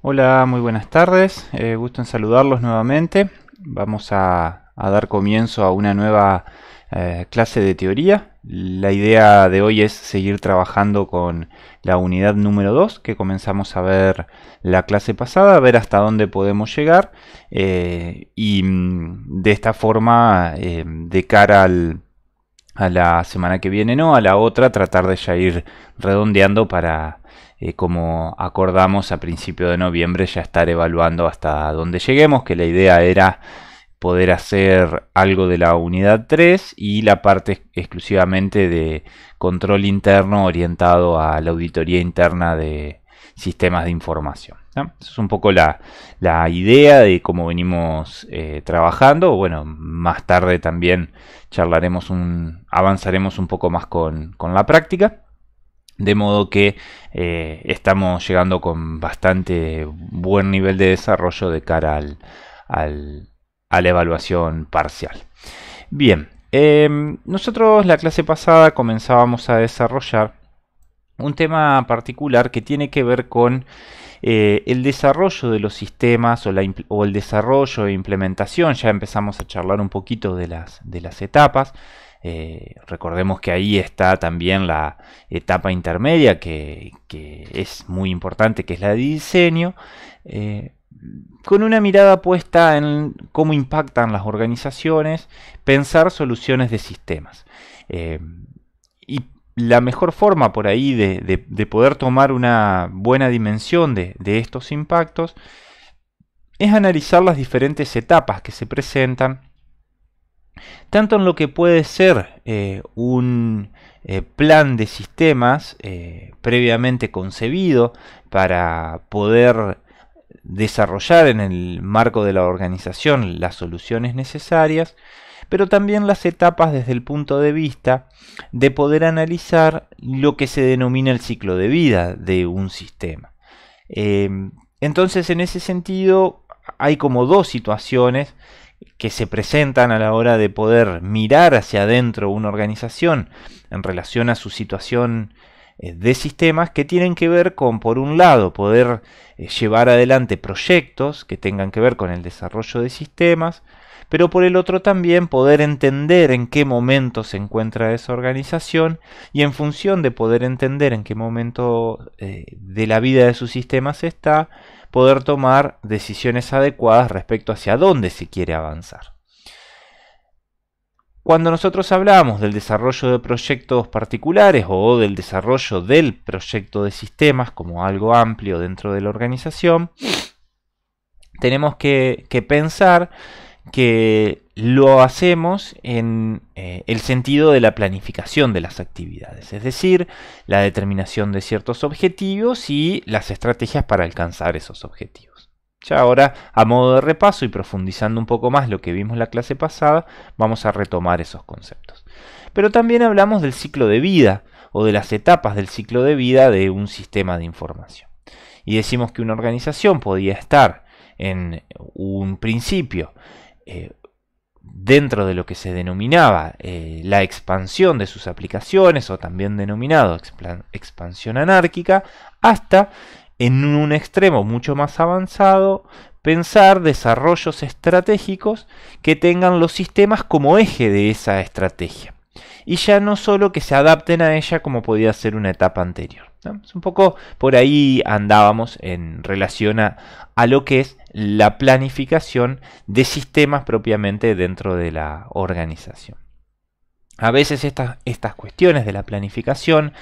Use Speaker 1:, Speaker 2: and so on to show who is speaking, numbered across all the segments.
Speaker 1: Hola, muy buenas tardes. Eh, gusto en saludarlos nuevamente. Vamos a, dar comienzo a una nueva eh, clase de teoría. La idea de hoy es seguir trabajando con la unidad número 2 que comenzamos a ver la clase pasada, a ver hasta dónde podemos llegar eh, y mm, de esta forma de cara a la semana que viene, no, a la otra, tratar de ya ir redondeando para eh, como acordamos a principio de noviembre ya estar evaluando hasta dónde lleguemos, que la idea era poder hacer algo de la unidad 3 y la parte exclusivamente de control interno orientado a la auditoría interna de sistemas de información. es un poco la, idea de cómo venimos eh, trabajando. Bueno, más tarde también charlaremos un, avanzaremos un poco más con la práctica. De modo que eh, estamos llegando con bastante buen nivel de desarrollo de cara a la evaluación parcial. Bien, em, nosotros la clase pasada comenzábamos a desarrollar un tema particular que tiene que ver con eh, el desarrollo de los sistemas o, el desarrollo e implementación. Ya empezamos a charlar un poquito de las, etapas. Eh, recordemos que ahí está también la etapa intermedia que, es muy importante, que es la de diseño. Eh, con una mirada puesta en cómo impactan las organizaciones, pensar soluciones de sistemas la mejor forma por ahí de, poder tomar una buena dimensión de, estos impactos es analizar las diferentes etapas que se presentan tanto en lo que puede ser eh, un eh, plan de sistemas eh, previamente concebido para poder desarrollar en el marco de la organización las soluciones necesarias, pero también las etapas desde el punto de vista de poder analizar lo que se denomina el ciclo de vida de un sistema. Em, entonces, en ese sentido, hay como dos situaciones que se presentan a la hora de poder mirar hacia adentro una organización en relación a su situación eh, de sistemas que tienen que ver con, por un lado, poder eh, llevar adelante proyectos que tengan que ver con el desarrollo de sistemas, pero por el otro también poder entender en qué momento se encuentra esa organización y en función de poder entender en qué momento eh, de la vida de sus sistemas está, poder tomar decisiones adecuadas respecto hacia dónde se quiere avanzar. Cuando nosotros hablamos del desarrollo de proyectos particulares o del desarrollo del proyecto de sistemas como algo amplio dentro de la organización, tenemos que pensar que lo hacemos en eh, el sentido de la planificación de las actividades, es decir, la determinación de ciertos objetivos y las estrategias para alcanzar esos objetivos. Ya ahora, a modo de repaso y profundizando un poco más lo que vimos la clase pasada, vamos a retomar esos conceptos. Pero también hablamos del ciclo de vida o de las etapas del ciclo de vida de un sistema de información. Y decimos que una organización podía estar en un principio eh, dentro de lo que se denominaba eh, la expansión de sus aplicaciones, o también denominado expansión anárquica, hasta en un extremo mucho más avanzado, pensar desarrollos estratégicos que tengan los sistemas como eje de esa estrategia, y ya no solo que se adapten a ella como podía ser una etapa anterior un poco por ahí andábamos en relación a, lo que es la planificación de sistemas propiamente dentro de la organización. A veces estas, estas cuestiones de la planificación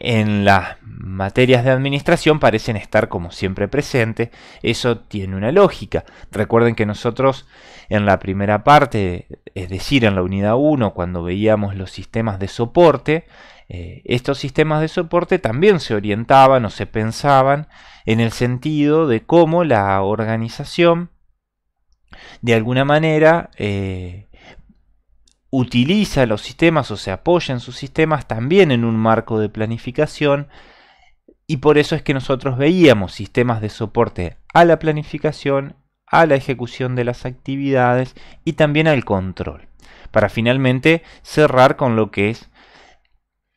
Speaker 1: en las materias de administración parecen estar como siempre presentes. Eso tiene una lógica. Recuerden que nosotros en la primera parte, es decir, en la unidad 1, cuando veíamos los sistemas de soporte, eh, estos sistemas de soporte también se orientaban o se pensaban en el sentido de cómo la organización de alguna manera eh, utiliza los sistemas o se apoya en sus sistemas también en un marco de planificación y por eso es que nosotros veíamos sistemas de soporte a la planificación, a la ejecución de las actividades y también al control, para finalmente cerrar con lo que es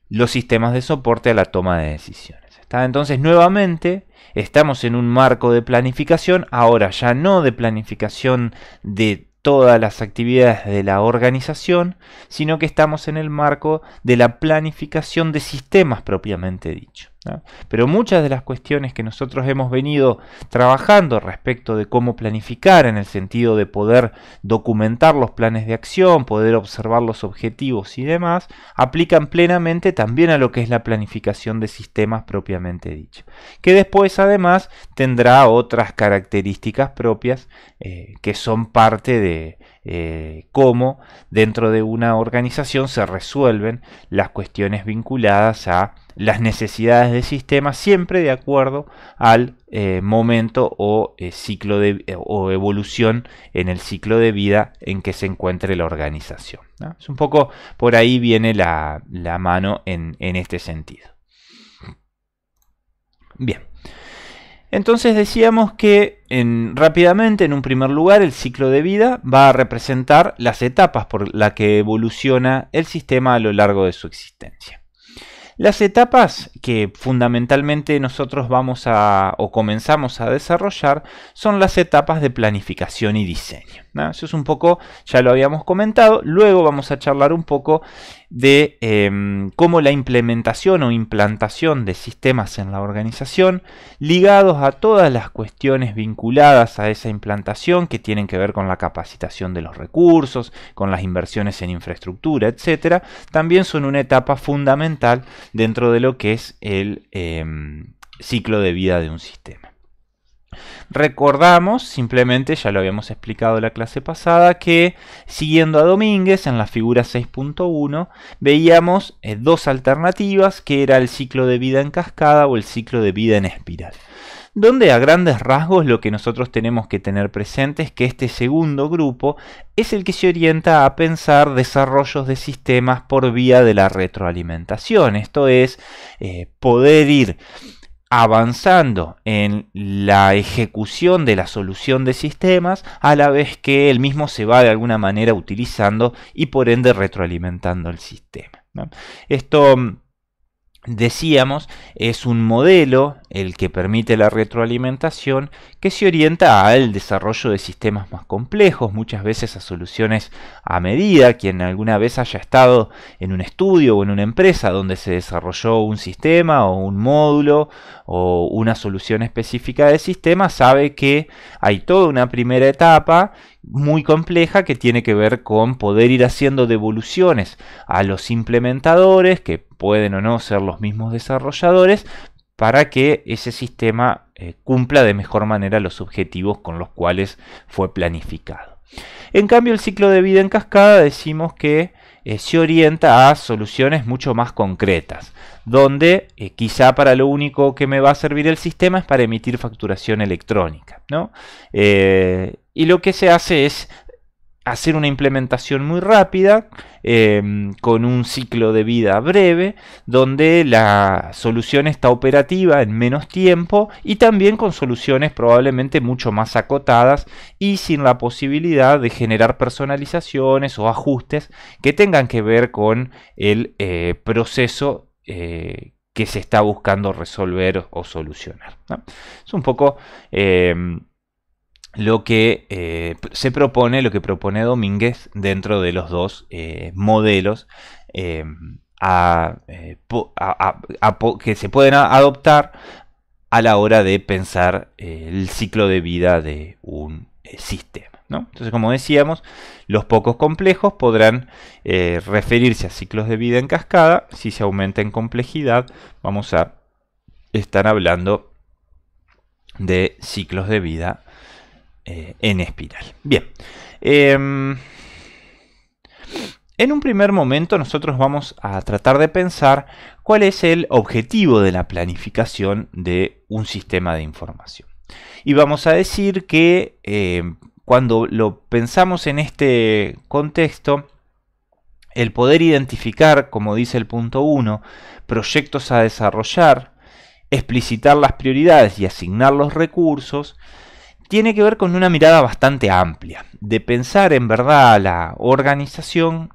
Speaker 1: los sistemas de soporte a la toma de decisiones. ¿está? Entonces, nuevamente, estamos en un marco de planificación, ahora ya no de planificación de todas las actividades de la organización, sino que estamos en el marco de la planificación de sistemas propiamente dicho. Pero muchas de las cuestiones que nosotros hemos venido trabajando respecto de cómo planificar en el sentido de poder documentar los planes de acción, poder observar los objetivos y demás, aplican plenamente también a lo que es la planificación de sistemas propiamente dicho, que después además tendrá otras características propias eh, que son parte de eh, cómo dentro de una organización se resuelven las cuestiones vinculadas a las necesidades del sistema siempre de acuerdo al eh, momento o eh, ciclo o evolución en el ciclo de vida en que se encuentre la organización. Es un poco por ahí viene la, mano en, en este sentido. Bien. Entonces decíamos que rápidamente, en un primer lugar, el ciclo de vida va a representar las etapas por las que evoluciona el sistema a lo largo de su existencia. Las etapas que fundamentalmente nosotros vamos a o comenzamos a desarrollar son las etapas de planificación y diseño. Eso es un poco, ya lo habíamos comentado. Luego vamos a charlar un poco de em, cómo la implementación o implantación de sistemas en la organización, ligados a todas las cuestiones vinculadas a esa implantación que tienen que ver con la capacitación de los recursos, con las inversiones en infraestructura, etcétera, también son una etapa fundamental dentro de lo que es el em, ciclo de vida de un sistema. Recordamos, simplemente ya lo habíamos explicado en la clase pasada, que siguiendo a Domínguez en la figura 6.1 veíamos eh, dos alternativas que era el ciclo de vida en cascada o el ciclo de vida en espiral donde a grandes rasgos lo que nosotros tenemos que tener presente es que este segundo grupo es el que se orienta a pensar desarrollos de sistemas por vía de la retroalimentación, esto es eh, poder ir avanzando en la ejecución de la solución de sistemas a la vez que el mismo se va de alguna manera utilizando y por ende retroalimentando el sistema. Esto mm, decíamos, es un modelo el que permite la retroalimentación que se orienta al desarrollo de sistemas más complejos, muchas veces a soluciones a medida. Quien alguna vez haya estado en un estudio o en una empresa donde se desarrolló un sistema o un módulo o una solución específica de sistema sabe que hay toda una primera etapa muy compleja que tiene que ver con poder ir haciendo devoluciones a los implementadores que pueden o no ser los mismos desarrolladores, para que ese sistema eh, cumpla de mejor manera los objetivos con los cuales fue planificado. En cambio, el ciclo de vida en cascada decimos que eh, se orienta a soluciones mucho más concretas, donde eh, quizá para lo único que me va a servir el sistema es para emitir facturación electrónica. ¿no? y lo que se hace es hacer una implementación muy rápida, em, con un ciclo de vida breve, donde la solución está operativa en menos tiempo y también con soluciones probablemente mucho más acotadas y sin la posibilidad de generar personalizaciones o ajustes que tengan que ver con el eh, proceso. Eh, que se está buscando resolver o, solucionar. Es un poco em, lo que eh, se propone, lo que propone Domínguez dentro de los dos eh, modelos eh, que se pueden adoptar a la hora de pensar el ciclo de vida de un sistema. Entonces, como decíamos, los pocos complejos podrán referirse a ciclos de vida en cascada. Si se aumenta en complejidad, vamos a estar hablando de ciclos de vida eh, en espiral. Bien. Em, en un primer momento nosotros vamos a tratar de pensar cuál es el objetivo de la planificación de un sistema de información. Y vamos a decir que em, cuando lo pensamos en este contexto, el poder identificar, como dice el punto 1, proyectos a desarrollar, explicitar las prioridades y asignar los recursos, tiene que ver con una mirada bastante amplia, de pensar en verdad a la organización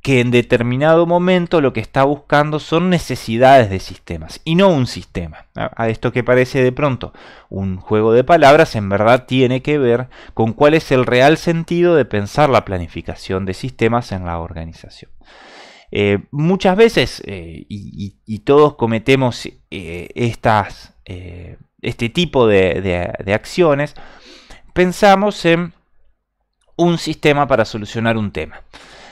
Speaker 1: que en determinado momento lo que está buscando son necesidades de sistemas y no un sistema. A esto que parece de pronto un juego de palabras en verdad tiene que ver con cuál es el real sentido de pensar la planificación de sistemas en la organización. Eh, muchas veces, eh, y, todos cometemos eh, estas este tipo de, acciones, pensamos en un sistema para solucionar un tema.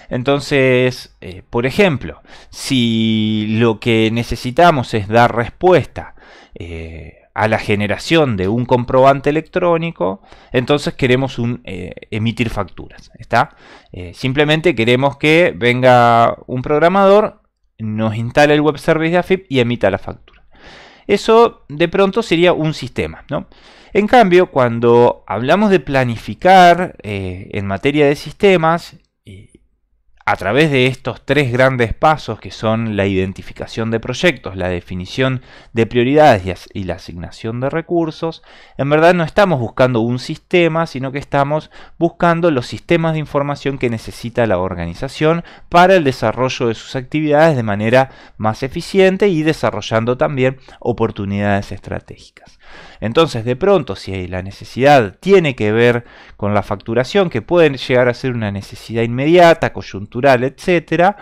Speaker 1: Entonces, eh, por ejemplo, si lo que necesitamos es dar respuesta eh, a la generación de un comprobante electrónico, entonces queremos eh, emitir facturas. ¿está? simplemente queremos que venga un programador, nos instale el web service de AFIP y emita la factura. Eso de pronto sería un sistema. ¿no? En cambio, cuando hablamos de planificar eh, en materia de sistemas, a través de estos tres grandes pasos que son la identificación de proyectos, la definición de prioridades y la asignación de recursos, en verdad no estamos buscando un sistema, sino que estamos buscando los sistemas de información que necesita la organización para el desarrollo de sus actividades de manera más eficiente y desarrollando también oportunidades estratégicas. Entonces, de pronto, si la necesidad tiene que ver con la facturación, que puede llegar a ser una necesidad inmediata, coyuntural, etcétera,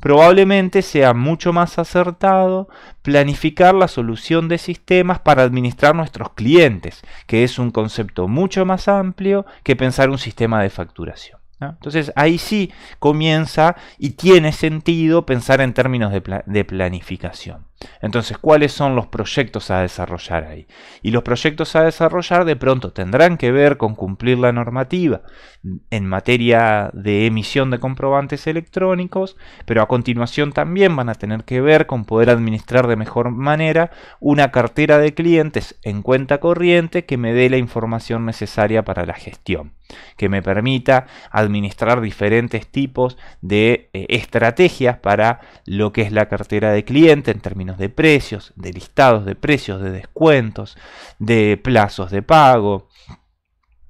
Speaker 1: probablemente sea mucho más acertado planificar la solución de sistemas para administrar nuestros clientes, que es un concepto mucho más amplio que pensar un sistema de facturación. Entonces ahí sí comienza y tiene sentido pensar en términos de planificación. Entonces, ¿cuáles son los proyectos a desarrollar ahí? Y los proyectos a desarrollar de pronto tendrán que ver con cumplir la normativa en materia de emisión de comprobantes electrónicos, pero a continuación también van a tener que ver con poder administrar de mejor manera una cartera de clientes en cuenta corriente que me dé la información necesaria para la gestión, que me permita administrar diferentes tipos de eh, estrategias para lo que es la cartera de cliente en términos de precios, de listados de precios, de descuentos, de plazos de pago,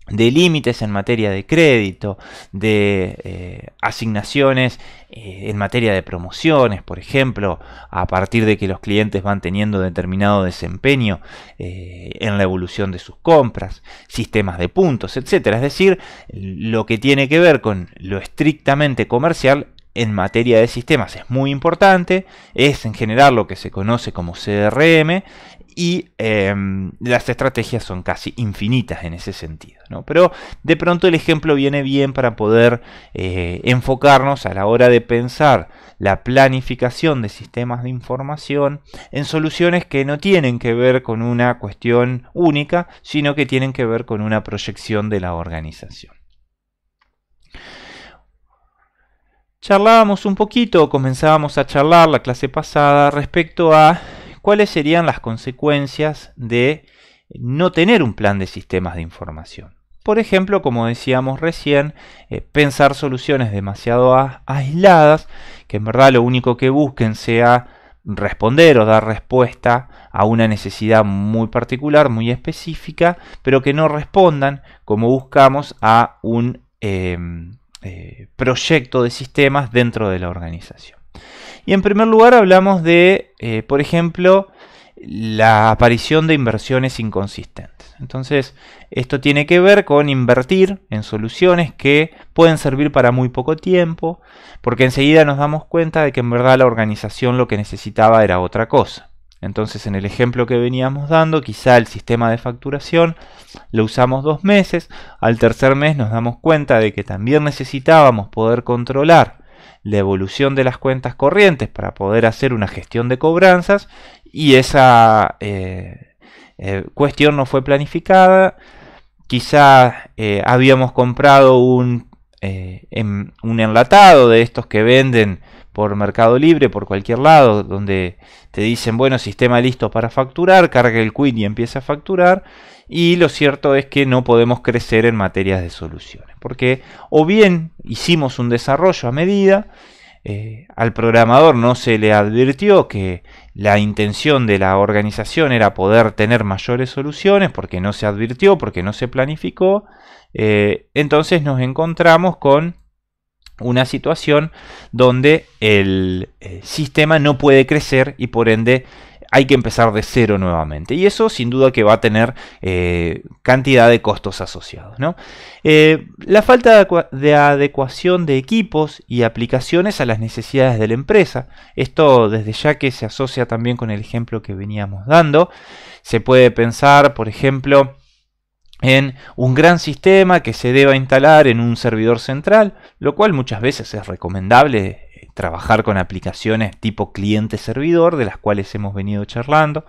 Speaker 1: de límites en materia de crédito, de eh, asignaciones eh, en materia de promociones, por ejemplo, a partir de que los clientes van teniendo determinado desempeño eh, en la evolución de sus compras, sistemas de puntos, etcétera. Es decir, lo que tiene que ver con lo estrictamente comercial en materia de sistemas es muy importante, es en general lo que se conoce como CRM y em, las estrategias son casi infinitas en ese sentido. Pero de pronto el ejemplo viene bien para poder eh, enfocarnos a la hora de pensar la planificación de sistemas de información en soluciones que no tienen que ver con una cuestión única, sino que tienen que ver con una proyección de la organización. charlábamos un poquito, comenzábamos a charlar la clase pasada respecto a cuáles serían las consecuencias de no tener un plan de sistemas de información. Por ejemplo, como decíamos recién, eh, pensar soluciones demasiado aisladas, que en verdad lo único que busquen sea responder o dar respuesta a una necesidad muy particular, muy específica, pero que no respondan como buscamos a un... Em, eh, proyecto de sistemas dentro de la organización. Y en primer lugar hablamos de, eh, por ejemplo, la aparición de inversiones inconsistentes. Entonces, esto tiene que ver con invertir en soluciones que pueden servir para muy poco tiempo, porque enseguida nos damos cuenta de que en verdad la organización lo que necesitaba era otra cosa. Entonces en el ejemplo que veníamos dando, quizá el sistema de facturación lo usamos dos meses, al tercer mes nos damos cuenta de que también necesitábamos poder controlar la evolución de las cuentas corrientes para poder hacer una gestión de cobranzas y esa eh, eh, cuestión no fue planificada. Quizá eh, habíamos comprado un, un enlatado de estos que venden por Mercado Libre, por cualquier lado, donde te dicen, bueno, sistema listo para facturar, carga el quit y empieza a facturar. Y lo cierto es que no podemos crecer en materias de soluciones, porque o bien hicimos un desarrollo a medida, eh, al programador no se le advirtió que la intención de la organización era poder tener mayores soluciones, porque no se advirtió, porque no se planificó. Eh, entonces nos encontramos con una situación donde el eh, sistema no puede crecer y por ende hay que empezar de cero nuevamente. Y eso sin duda que va a tener eh, cantidad de costos asociados. Eh, la falta de adecuación de equipos y aplicaciones a las necesidades de la empresa. Esto desde ya que se asocia también con el ejemplo que veníamos dando. Se puede pensar, por ejemplo, en un gran sistema que se deba instalar en un servidor central, lo cual muchas veces es recomendable eh, trabajar con aplicaciones tipo cliente-servidor, de las cuales hemos venido charlando.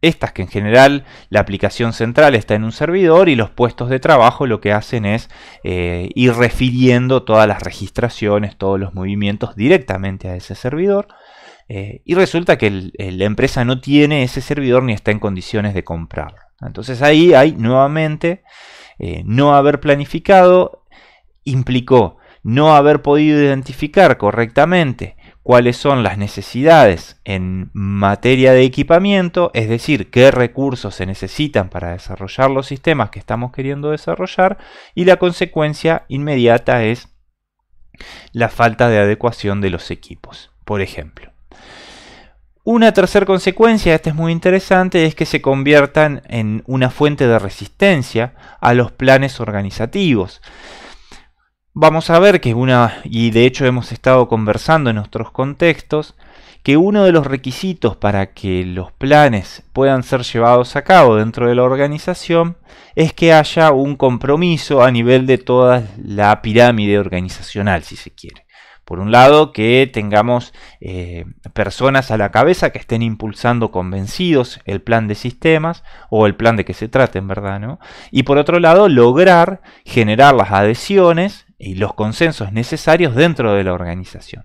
Speaker 1: Estas que en general la aplicación central está en un servidor y los puestos de trabajo lo que hacen es eh, ir refiriendo todas las registraciones, todos los movimientos directamente a ese servidor. Eh, y resulta que la empresa no tiene ese servidor ni está en condiciones de comprarlo. Entonces ahí hay nuevamente eh, no haber planificado implicó no haber podido identificar correctamente cuáles son las necesidades en materia de equipamiento, es decir, qué recursos se necesitan para desarrollar los sistemas que estamos queriendo desarrollar y la consecuencia inmediata es la falta de adecuación de los equipos, por ejemplo. Una tercera consecuencia, esta es muy interesante, es que se conviertan en una fuente de resistencia a los planes organizativos. Vamos a ver que una, y de hecho hemos estado conversando en nuestros contextos, que uno de los requisitos para que los planes puedan ser llevados a cabo dentro de la organización es que haya un compromiso a nivel de toda la pirámide organizacional, si se quiere. Por un lado, que tengamos eh, personas a la cabeza que estén impulsando convencidos el plan de sistemas o el plan de que se en ¿verdad? ¿no? Y por otro lado, lograr generar las adhesiones y los consensos necesarios dentro de la organización.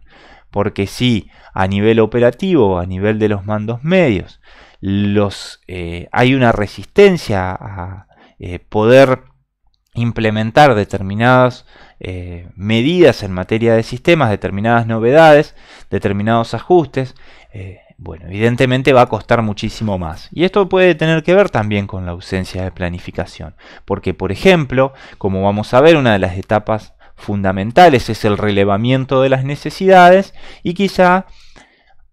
Speaker 1: Porque si a nivel operativo, a nivel de los mandos medios, los, eh, hay una resistencia a eh, poder implementar determinadas eh, medidas en materia de sistemas, determinadas novedades, determinados ajustes, eh, bueno, evidentemente va a costar muchísimo más. Y esto puede tener que ver también con la ausencia de planificación, porque por ejemplo, como vamos a ver, una de las etapas fundamentales es el relevamiento de las necesidades y quizá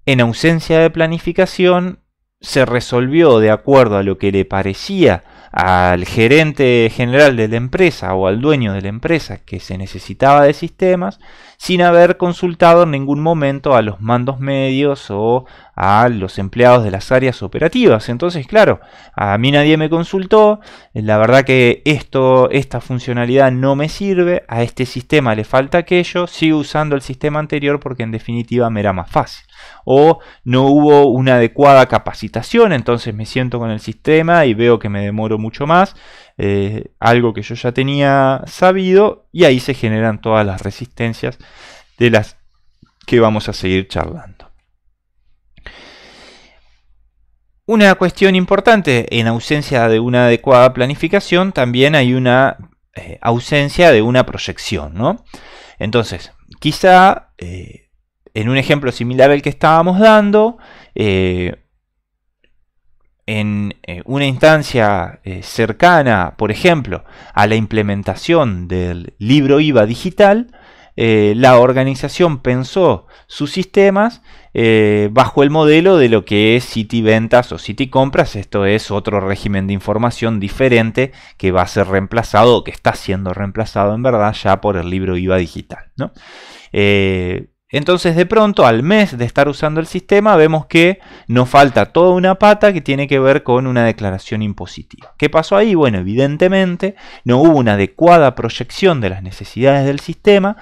Speaker 1: en ausencia de planificación se resolvió de acuerdo a lo que le parecía al gerente general de la empresa o al dueño de la empresa que se necesitaba de sistemas sin haber consultado en ningún momento a los mandos medios o a los empleados de las áreas operativas. Entonces, claro, a mí nadie me consultó, la verdad que esto, esta funcionalidad no me sirve, a este sistema le falta aquello, sigo usando el sistema anterior porque en definitiva me era más fácil o no hubo una adecuada capacitación, entonces me siento con el sistema y veo que me demoro mucho más, eh, algo que yo ya tenía sabido y ahí se generan todas las resistencias de las que vamos a seguir charlando. Una cuestión importante, en ausencia de una adecuada planificación, también hay una eh, ausencia de una proyección, ¿no? Entonces, quizá eh, en un ejemplo similar al que estábamos dando, eh, en eh, una instancia eh, cercana, por ejemplo, a la implementación del libro IVA digital, la organización pensó sus sistemas bajo el modelo de lo que es City Ventas o City Compras. Esto es otro régimen de información diferente que va a ser reemplazado, o que está siendo reemplazado en verdad ya por el libro IVA digital. ¿no? Entonces de pronto al mes de estar usando el sistema vemos que nos falta toda una pata que tiene que ver con una declaración impositiva. ¿Qué pasó ahí? Bueno, evidentemente no hubo una adecuada proyección de las necesidades del sistema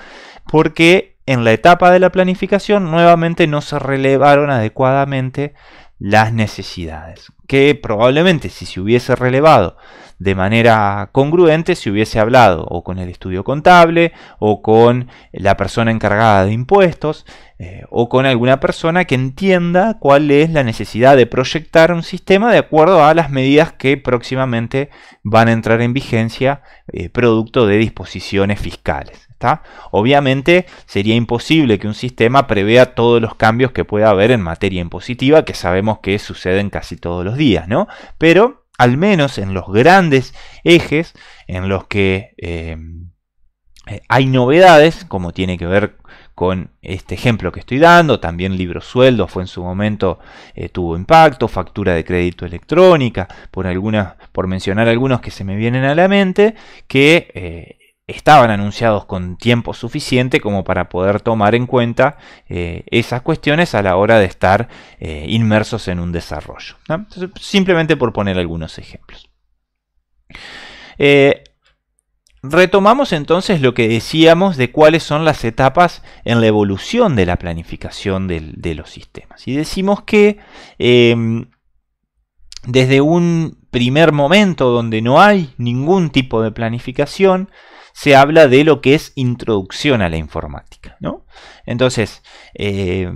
Speaker 1: porque en la etapa de la planificación nuevamente no se relevaron adecuadamente las necesidades, que probablemente si se hubiese relevado de manera congruente si hubiese hablado o con el estudio contable o con la persona encargada de impuestos eh, o con alguna persona que entienda cuál es la necesidad de proyectar un sistema de acuerdo a las medidas que próximamente van a entrar en vigencia eh, producto de disposiciones fiscales. Obviamente sería imposible que un sistema prevea todos los cambios que pueda haber en materia impositiva, que sabemos que suceden casi todos los días, ¿no? Pero al menos en los grandes ejes en los que eh, hay novedades, como tiene que ver con este ejemplo que estoy dando, también libros sueldos fue en su momento, eh, tuvo impacto, factura de crédito electrónica, por, algunas, por mencionar algunos que se me vienen a la mente, que eh, estaban anunciados con tiempo suficiente como para poder tomar en cuenta eh, esas cuestiones a la hora de estar eh, inmersos en un desarrollo. simplemente por poner algunos ejemplos. Eh, retomamos entonces lo que decíamos de cuáles son las etapas en la evolución de la planificación de los sistemas. Y decimos que em, desde un primer momento donde no hay ningún tipo de planificación, se habla de lo que es introducción a la informática. ¿no? Entonces, eh,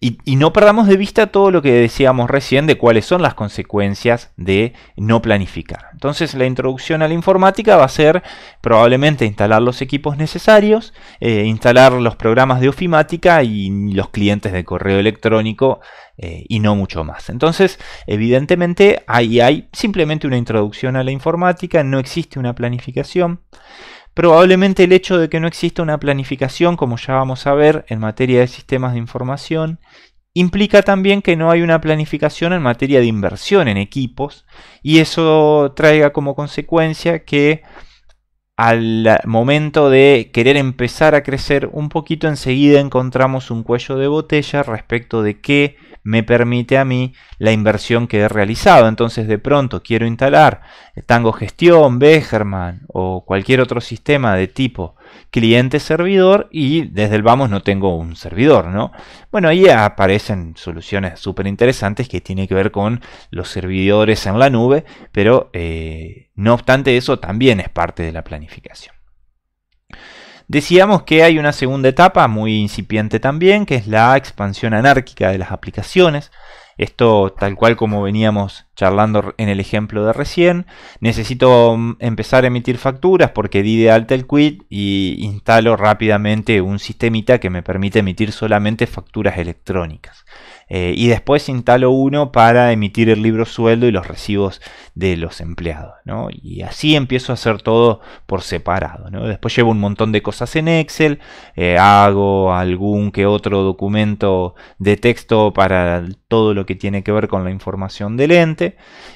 Speaker 1: y, no perdamos de vista todo lo que decíamos recién de cuáles son las consecuencias de no planificar. Entonces la introducción a la informática va a ser probablemente instalar los equipos necesarios, eh, instalar los programas de ofimática y los clientes de correo electrónico eh, y no mucho más. Entonces evidentemente ahí hay simplemente una introducción a la informática, no existe una planificación. Probablemente el hecho de que no exista una planificación, como ya vamos a ver, en materia de sistemas de información, implica también que no hay una planificación en materia de inversión en equipos y eso traiga como consecuencia que al momento de querer empezar a crecer un poquito, enseguida encontramos un cuello de botella respecto de qué me permite a mí la inversión que he realizado. Entonces de pronto quiero instalar Tango Gestión, Beherman o cualquier otro sistema de tipo cliente-servidor y desde el vamos no tengo un servidor, ¿no? Bueno, ahí aparecen soluciones súper interesantes que tiene que ver con los servidores en la nube, pero eh, no obstante eso también es parte de la planificación. Decíamos que hay una segunda etapa muy incipiente también, que es la expansión anárquica de las aplicaciones. Esto tal cual como veníamos charlando en el ejemplo de recién. Necesito mm, empezar a emitir facturas porque di de alta el quit y instalo rápidamente un sistemita que me permite emitir solamente facturas electrónicas. Eh, y después instalo uno para emitir el libro sueldo y los recibos de los empleados. Y así empiezo a hacer todo por separado. Después llevo un montón de cosas en Excel, eh, hago algún que otro documento de texto para todo lo que tiene que ver con la información del ente.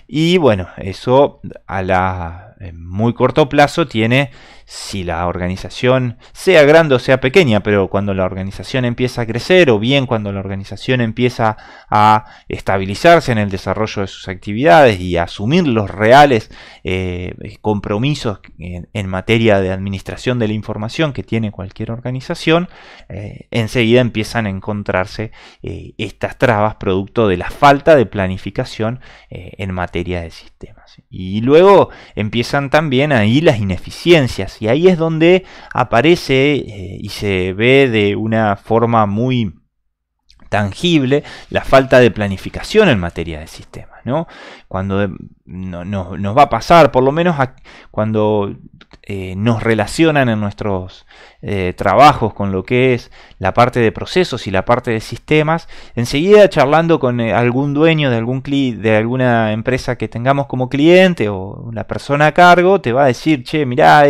Speaker 1: Y bueno, eso a la en muy corto plazo tiene si la organización sea grande o sea pequeña, pero cuando la organización empieza a crecer o bien cuando la organización empieza a estabilizarse en el desarrollo de sus actividades y a asumir los reales eh, compromisos en, materia de administración de la información que tiene cualquier organización, eh, enseguida empiezan a encontrarse eh, estas trabas producto de la falta de planificación en materia de sistema y luego empiezan también ahí las ineficiencias. Y ahí es donde aparece eh, y se ve de una forma muy tangible la falta de planificación en materia de sistemas. ¿no? Cuando mm, nos va a pasar, por lo menos cuando eh, nos relacionan en nuestros eh, trabajos con lo que es la parte de procesos y la parte de sistemas, enseguida charlando con eh, algún dueño de, algún de alguna empresa que tengamos como cliente o la persona a cargo, te va a decir, che, mirá,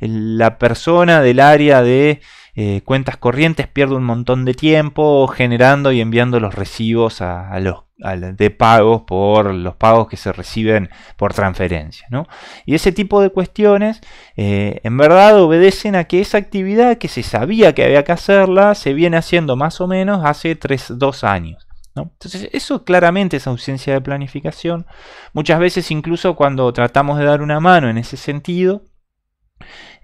Speaker 1: la persona del área de cuentas corrientes pierde un montón de tiempo generando y enviando los recibos a, a los de pagos por los pagos que se reciben por transferencia. Y ese tipo de cuestiones eh, en verdad obedecen a que esa actividad que se sabía que había que hacerla se viene haciendo más o menos hace 3, 2 años. Entonces eso claramente es ausencia de planificación. Muchas veces incluso cuando tratamos de dar una mano en ese sentido,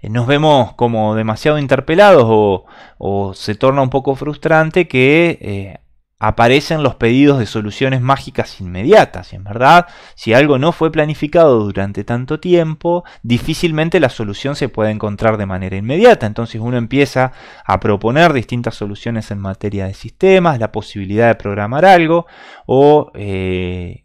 Speaker 1: eh, nos vemos como demasiado interpelados o, se torna un poco frustrante que eh, aparecen los pedidos de soluciones mágicas inmediatas. en verdad, si algo no fue planificado durante tanto tiempo, difícilmente la solución se puede encontrar de manera inmediata. Entonces uno empieza a proponer distintas soluciones en materia de sistemas, la posibilidad de programar algo o... Eh,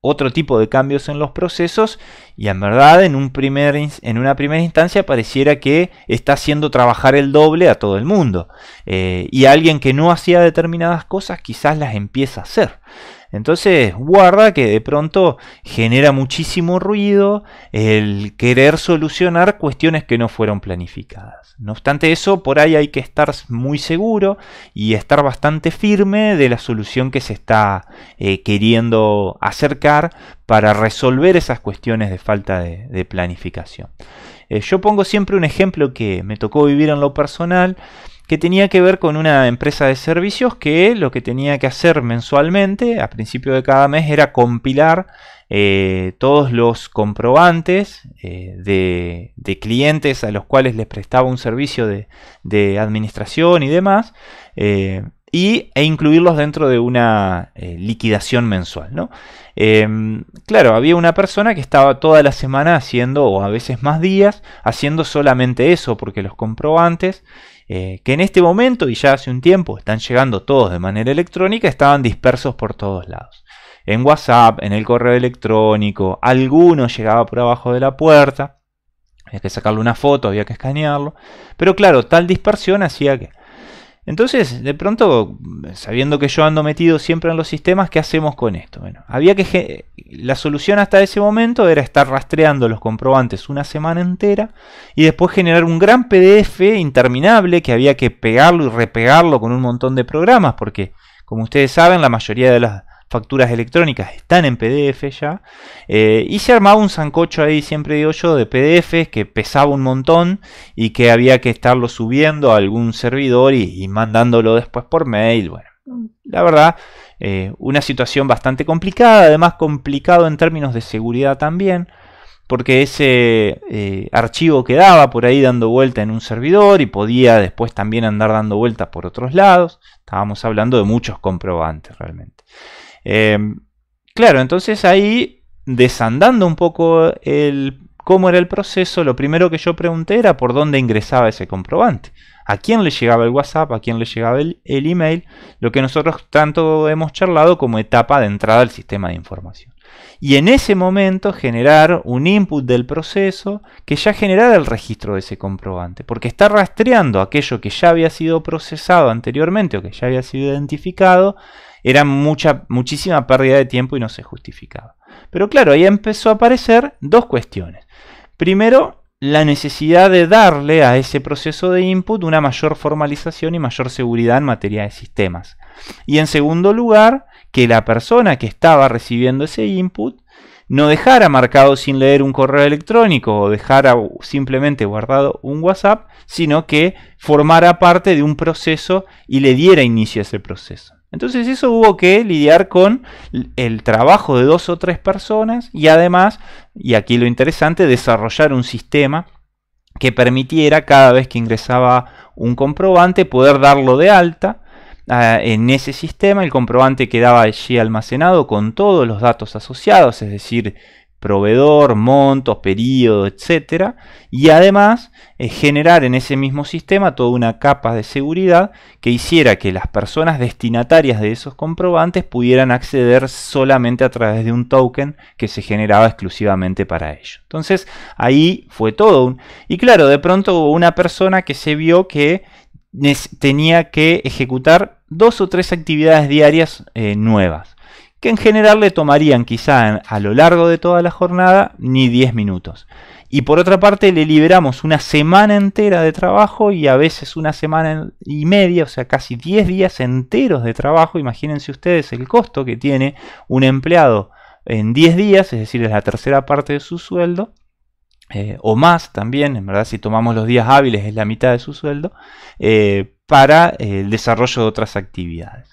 Speaker 1: otro tipo de cambios en los procesos y en verdad en, un primer, en una primera instancia pareciera que está haciendo trabajar el doble a todo el mundo eh, y alguien que no hacía determinadas cosas quizás las empieza a hacer. Entonces, guarda que de pronto genera muchísimo ruido el querer solucionar cuestiones que no fueron planificadas. No obstante eso, por ahí hay que estar muy seguro y estar bastante firme de la solución que se está eh, queriendo acercar para resolver esas cuestiones de falta de, planificación. Eh, yo pongo siempre un ejemplo que me tocó vivir en lo personal que tenía que ver con una empresa de servicios que lo que tenía que hacer mensualmente, a principio de cada mes, era compilar eh, todos los comprobantes eh, de, clientes a los cuales les prestaba un servicio de, administración y demás, eh, y, e incluirlos dentro de una liquidación mensual. ¿no? Em, claro, había una persona que estaba toda la semana haciendo, o a veces más días, haciendo solamente eso, porque los comprobantes eh, que en este momento y ya hace un tiempo están llegando todos de manera electrónica, estaban dispersos por todos lados. En WhatsApp, en el correo electrónico, alguno llegaba por abajo de la puerta, había que sacarle una foto, había que escanearlo, pero claro, tal dispersión hacía que entonces, de pronto, sabiendo que yo ando metido siempre en los sistemas, ¿qué hacemos con esto? Bueno, había que la solución hasta ese momento era estar rastreando los comprobantes una semana entera y después generar un gran PDF interminable que había que pegarlo y repegarlo con un montón de programas, porque como ustedes saben, la mayoría de las facturas electrónicas están en PDF ya. Eh, y se armaba un zancocho ahí, siempre digo yo, de PDF que pesaba un montón y que había que estarlo subiendo a algún servidor y, mandándolo después por mail. Bueno, la verdad, eh, una situación bastante complicada, además complicado en términos de seguridad también porque ese eh, archivo quedaba por ahí dando vuelta en un servidor y podía después también andar dando vueltas por otros lados. Estábamos hablando de muchos comprobantes realmente. Em, claro, entonces ahí desandando un poco el, cómo era el proceso, lo primero que yo pregunté era por dónde ingresaba ese comprobante. A quién le llegaba el WhatsApp, a quién le llegaba el, el email, lo que nosotros tanto hemos charlado como etapa de entrada al sistema de información. Y en ese momento generar un input del proceso que ya generara el registro de ese comprobante, porque está rastreando aquello que ya había sido procesado anteriormente o que ya había sido identificado era mucha, muchísima pérdida de tiempo y no se justificaba. Pero claro, ahí empezó a aparecer dos cuestiones. Primero, la necesidad de darle a ese proceso de input una mayor formalización y mayor seguridad en materia de sistemas. Y en segundo lugar, que la persona que estaba recibiendo ese input no dejara marcado sin leer un correo electrónico o dejara simplemente guardado un WhatsApp, sino que formara parte de un proceso y le diera inicio a ese proceso. Entonces eso hubo que lidiar con el trabajo de dos o tres personas y además, y aquí lo interesante, desarrollar un sistema que permitiera cada vez que ingresaba un comprobante poder darlo de alta ah, en ese sistema el comprobante quedaba allí almacenado con todos los datos asociados, es decir, proveedor, montos, periodo, etcétera, y además eh, generar en ese mismo sistema toda una capa de seguridad que hiciera que las personas destinatarias de esos comprobantes pudieran acceder solamente a través de un token que se generaba exclusivamente para ello. Entonces, ahí fue todo y claro, de pronto hubo una persona que se vio que tenía que ejecutar dos o tres actividades diarias eh, nuevas que en general le tomarían quizá a lo largo de toda la jornada ni 10 minutos. Y por otra parte le liberamos una semana entera de trabajo y a veces una semana y media, o sea, casi 10 días enteros de trabajo. Imagínense ustedes el costo que tiene un empleado en 10 días, es decir, es la tercera parte de su sueldo. Eh, o más también, en verdad si tomamos los días hábiles es la mitad de su sueldo, eh, para eh, el desarrollo de otras actividades.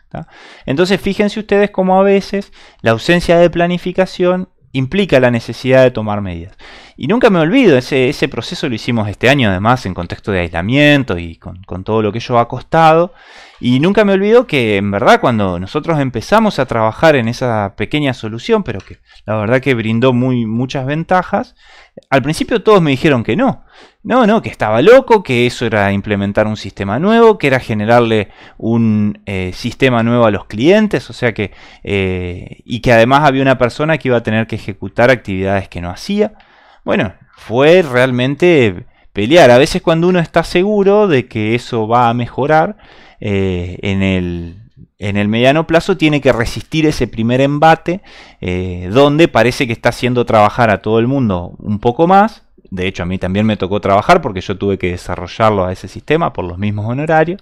Speaker 1: Entonces fíjense ustedes cómo a veces la ausencia de planificación implica la necesidad de tomar medidas. Y nunca me olvido, ese, ese proceso lo hicimos este año además en contexto de aislamiento y con, todo lo que ello ha costado. Y nunca me olvido que en verdad cuando nosotros empezamos a trabajar en esa pequeña solución, pero que la verdad que brindó muy, muchas ventajas, al principio todos me dijeron que no. No, no, que estaba loco, que eso era implementar un sistema nuevo, que era generarle un eh, sistema nuevo a los clientes, o sea que... Eh, y que además había una persona que iba a tener que ejecutar actividades que no hacía. Bueno, fue realmente pelear. A veces cuando uno está seguro de que eso va a mejorar eh, en el mediano plazo tiene que resistir ese primer embate donde parece que está haciendo trabajar a todo el mundo un poco más de hecho, a mí también me tocó trabajar porque yo tuve que desarrollarlo a ese sistema por los mismos honorarios.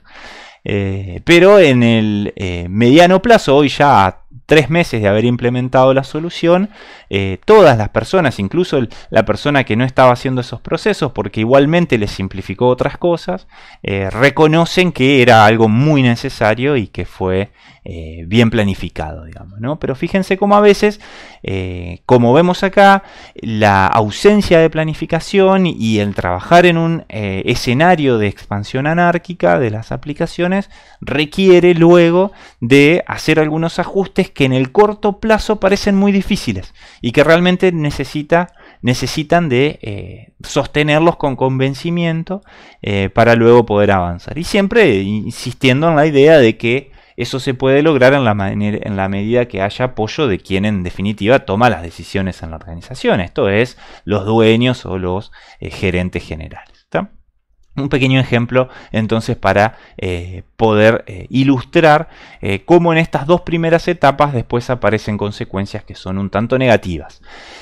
Speaker 1: Eh, pero en el eh, mediano plazo, hoy ya a tres meses de haber implementado la solución, eh, todas las personas, incluso la persona que no estaba haciendo esos procesos, porque igualmente les simplificó otras cosas, eh, reconocen que era algo muy necesario y que fue eh, bien planificado, ¿no? Pero fíjense cómo a veces, como vemos acá, la ausencia de planificación y el trabajar en un escenario de expansión anárquica de las aplicaciones requiere luego de hacer algunos ajustes que en el corto plazo parecen muy difíciles y que realmente necesita, necesitan de eh, sostenerlos con convencimiento eh, para luego poder avanzar. Y siempre insistiendo en la idea de que eso se puede lograr en la, en la medida que haya apoyo de quien en definitiva toma las decisiones en la organización, esto es los dueños o los eh, gerentes generales un pequeño ejemplo entonces para eh, poder eh, ilustrar eh, cómo en estas dos primeras etapas después aparecen consecuencias que son un tanto negativas.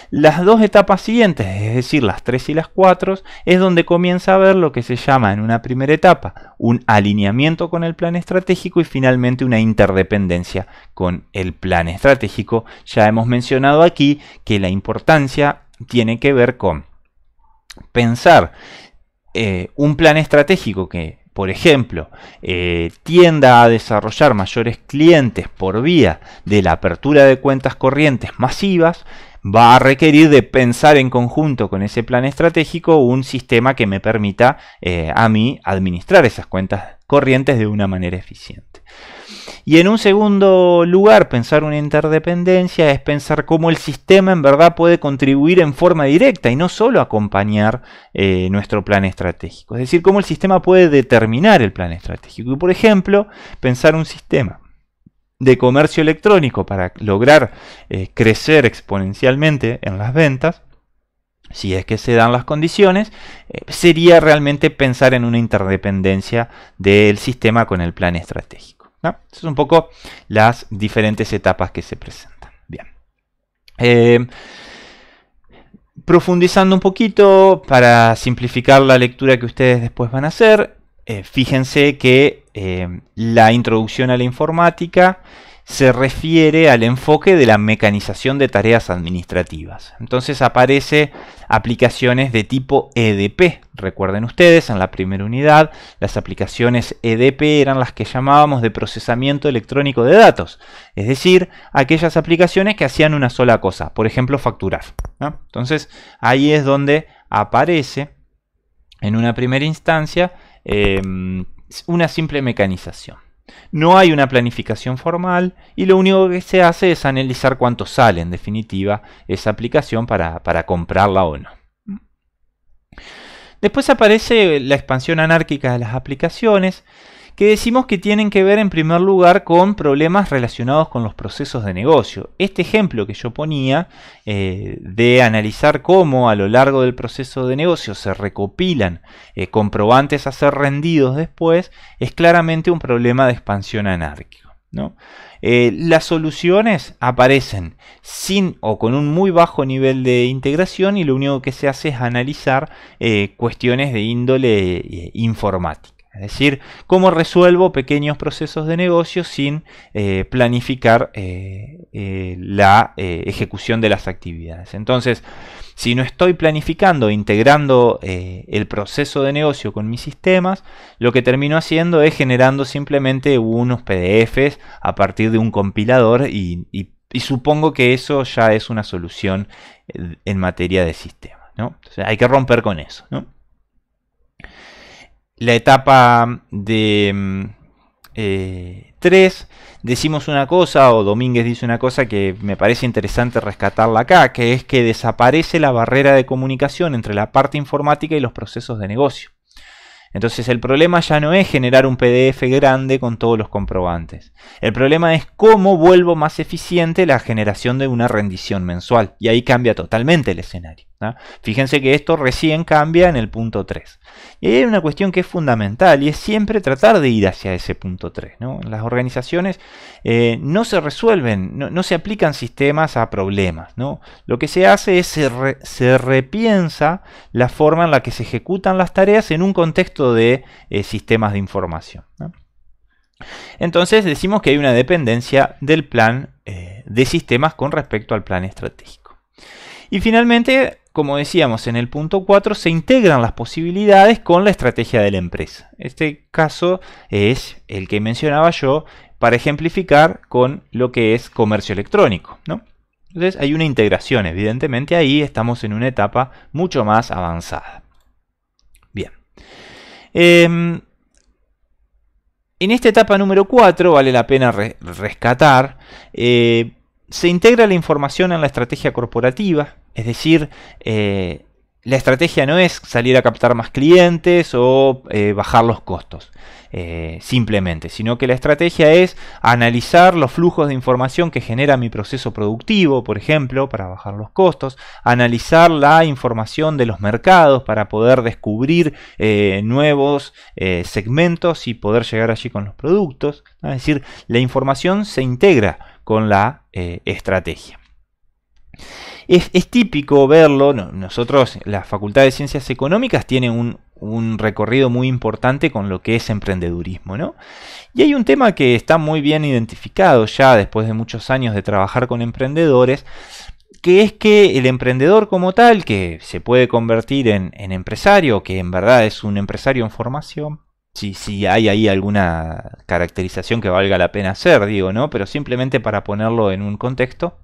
Speaker 1: Las dos etapas siguientes, es decir, las tres y las cuatro, es donde comienza a ver lo que se llama en una primera etapa un alineamiento con el plan estratégico y finalmente una interdependencia con el plan estratégico. Ya hemos mencionado aquí que la importancia tiene que ver con pensar eh, un plan estratégico que, por ejemplo, eh, tienda a desarrollar mayores clientes por vía de la apertura de cuentas corrientes masivas, va a requerir de pensar en conjunto con ese plan estratégico un sistema que me permita eh, a mí administrar esas cuentas corrientes de una manera eficiente. Y en un segundo lugar, pensar una interdependencia es pensar cómo el sistema en verdad puede contribuir en forma directa y no solo acompañar eh, nuestro plan estratégico. Es decir, cómo el sistema puede determinar el plan estratégico. Y por ejemplo, pensar un sistema de comercio electrónico para lograr eh, crecer exponencialmente en las ventas, si es que se dan las condiciones, eh, sería realmente pensar en una interdependencia del sistema con el plan estratégico. Esas son un poco las diferentes etapas que se presentan. Bien. Eh, profundizando un poquito, para simplificar la lectura que ustedes después van a hacer, eh, fíjense que eh, la introducción a la informática se refiere al enfoque de la mecanización de tareas administrativas. Entonces aparece aplicaciones de tipo EDP. Recuerden ustedes, en la primera unidad, las aplicaciones EDP eran las que llamábamos de procesamiento electrónico de datos. Es decir, aquellas aplicaciones que hacían una sola cosa, por ejemplo, facturar. Entonces ahí es donde aparece, en una primera instancia, em, una simple mecanización. No hay una planificación formal y lo único que se hace es analizar cuánto sale en definitiva esa aplicación para, para comprarla o no. Después aparece la expansión anárquica de las aplicaciones, que decimos que tienen que ver en primer lugar con problemas relacionados con los procesos de negocio. Este ejemplo que yo ponía eh, de analizar cómo a lo largo del proceso de negocio se recopilan eh, comprobantes a ser rendidos después es claramente un problema de expansión anárquico. ¿No? Eh, las soluciones aparecen sin o con un muy bajo nivel de integración y lo único que se hace es analizar cuestiones de índole informática. Es decir, cómo resuelvo pequeños procesos de negocio sin eh, planificar eh, eh, la ejecución de las actividades. Entonces, si no estoy planificando, integrando el proceso de negocio con mis sistemas, lo que termino haciendo es generando simplemente unos PDFs a partir de un compilador y, supongo que eso ya es una solución en materia de sistemas. ¿no? hay que romper con eso. ¿no? la etapa de 3 mm, eh, decimos una cosa o Domínguez dice una cosa que me parece interesante rescatarla acá, que es que desaparece la barrera de comunicación entre la parte informática y los procesos de negocio. Entonces el problema ya no es generar un PDF grande con todos los comprobantes. El problema es cómo vuelvo más eficiente la generación de una rendición mensual. Y ahí cambia totalmente el escenario. Fíjense que esto recién cambia en el punto 3. Y hay una cuestión que es fundamental y es siempre tratar de ir hacia ese punto 3. ¿no? Las organizaciones eh, no se resuelven, no, se aplican sistemas a problemas. ¿no? Lo que se hace es se, se, repiensa la forma en la que se ejecutan las tareas en un contexto de eh, sistemas de información. Entonces decimos que hay una dependencia del plan eh, de sistemas con respecto al plan estratégico. Y finalmente como decíamos en el punto 4, se integran las posibilidades con la estrategia de la empresa. Este caso es el que mencionaba yo para ejemplificar con lo que es comercio electrónico. Entonces hay una integración, evidentemente ahí estamos en una etapa mucho más avanzada. Bien. Em, en esta etapa número 4, vale la pena rescatar, eh, se integra la información en la estrategia corporativa, es decir, eh, la estrategia no es salir a captar más clientes o eh, bajar los costos, eh, simplemente, sino que la estrategia es analizar los flujos de información que genera mi proceso productivo, por ejemplo, para bajar los costos, analizar la información de los mercados para poder descubrir nuevos segmentos y poder llegar allí con los productos. Es decir, la información se integra con la estrategia. Es, típico verlo, nosotros, la Facultad de Ciencias Económicas tiene un, un recorrido muy importante con lo que es emprendedurismo, ¿no? Y hay un tema que está muy bien identificado ya después de muchos años de trabajar con emprendedores, que es que el emprendedor como tal, que se puede convertir en, en empresario, que en verdad es un empresario en formación, si, si hay ahí alguna caracterización que valga la pena hacer, digo, ¿no? Pero simplemente para ponerlo en un contexto,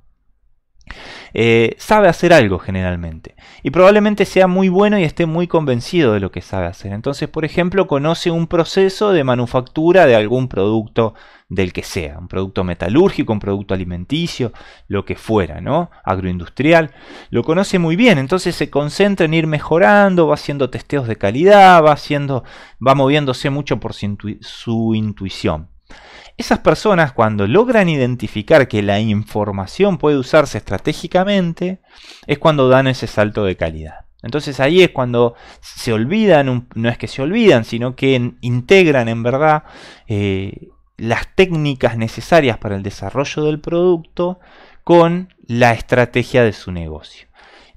Speaker 1: eh, sabe hacer algo generalmente. Y probablemente sea muy bueno y esté muy convencido de lo que sabe hacer. Entonces, por ejemplo, conoce un proceso de manufactura de algún producto del que sea, un producto metalúrgico, un producto alimenticio, lo que fuera, ¿no? Agroindustrial. Lo conoce muy bien, entonces se concentra en ir mejorando, va haciendo testeos de calidad, va haciendo, va moviéndose mucho por su intuición. Esas personas cuando logran identificar que la información puede usarse estratégicamente es cuando dan ese salto de calidad. Entonces ahí es cuando se olvidan, no es que se olvidan, sino que integran en verdad eh, las técnicas necesarias para el desarrollo del producto con la estrategia de su negocio.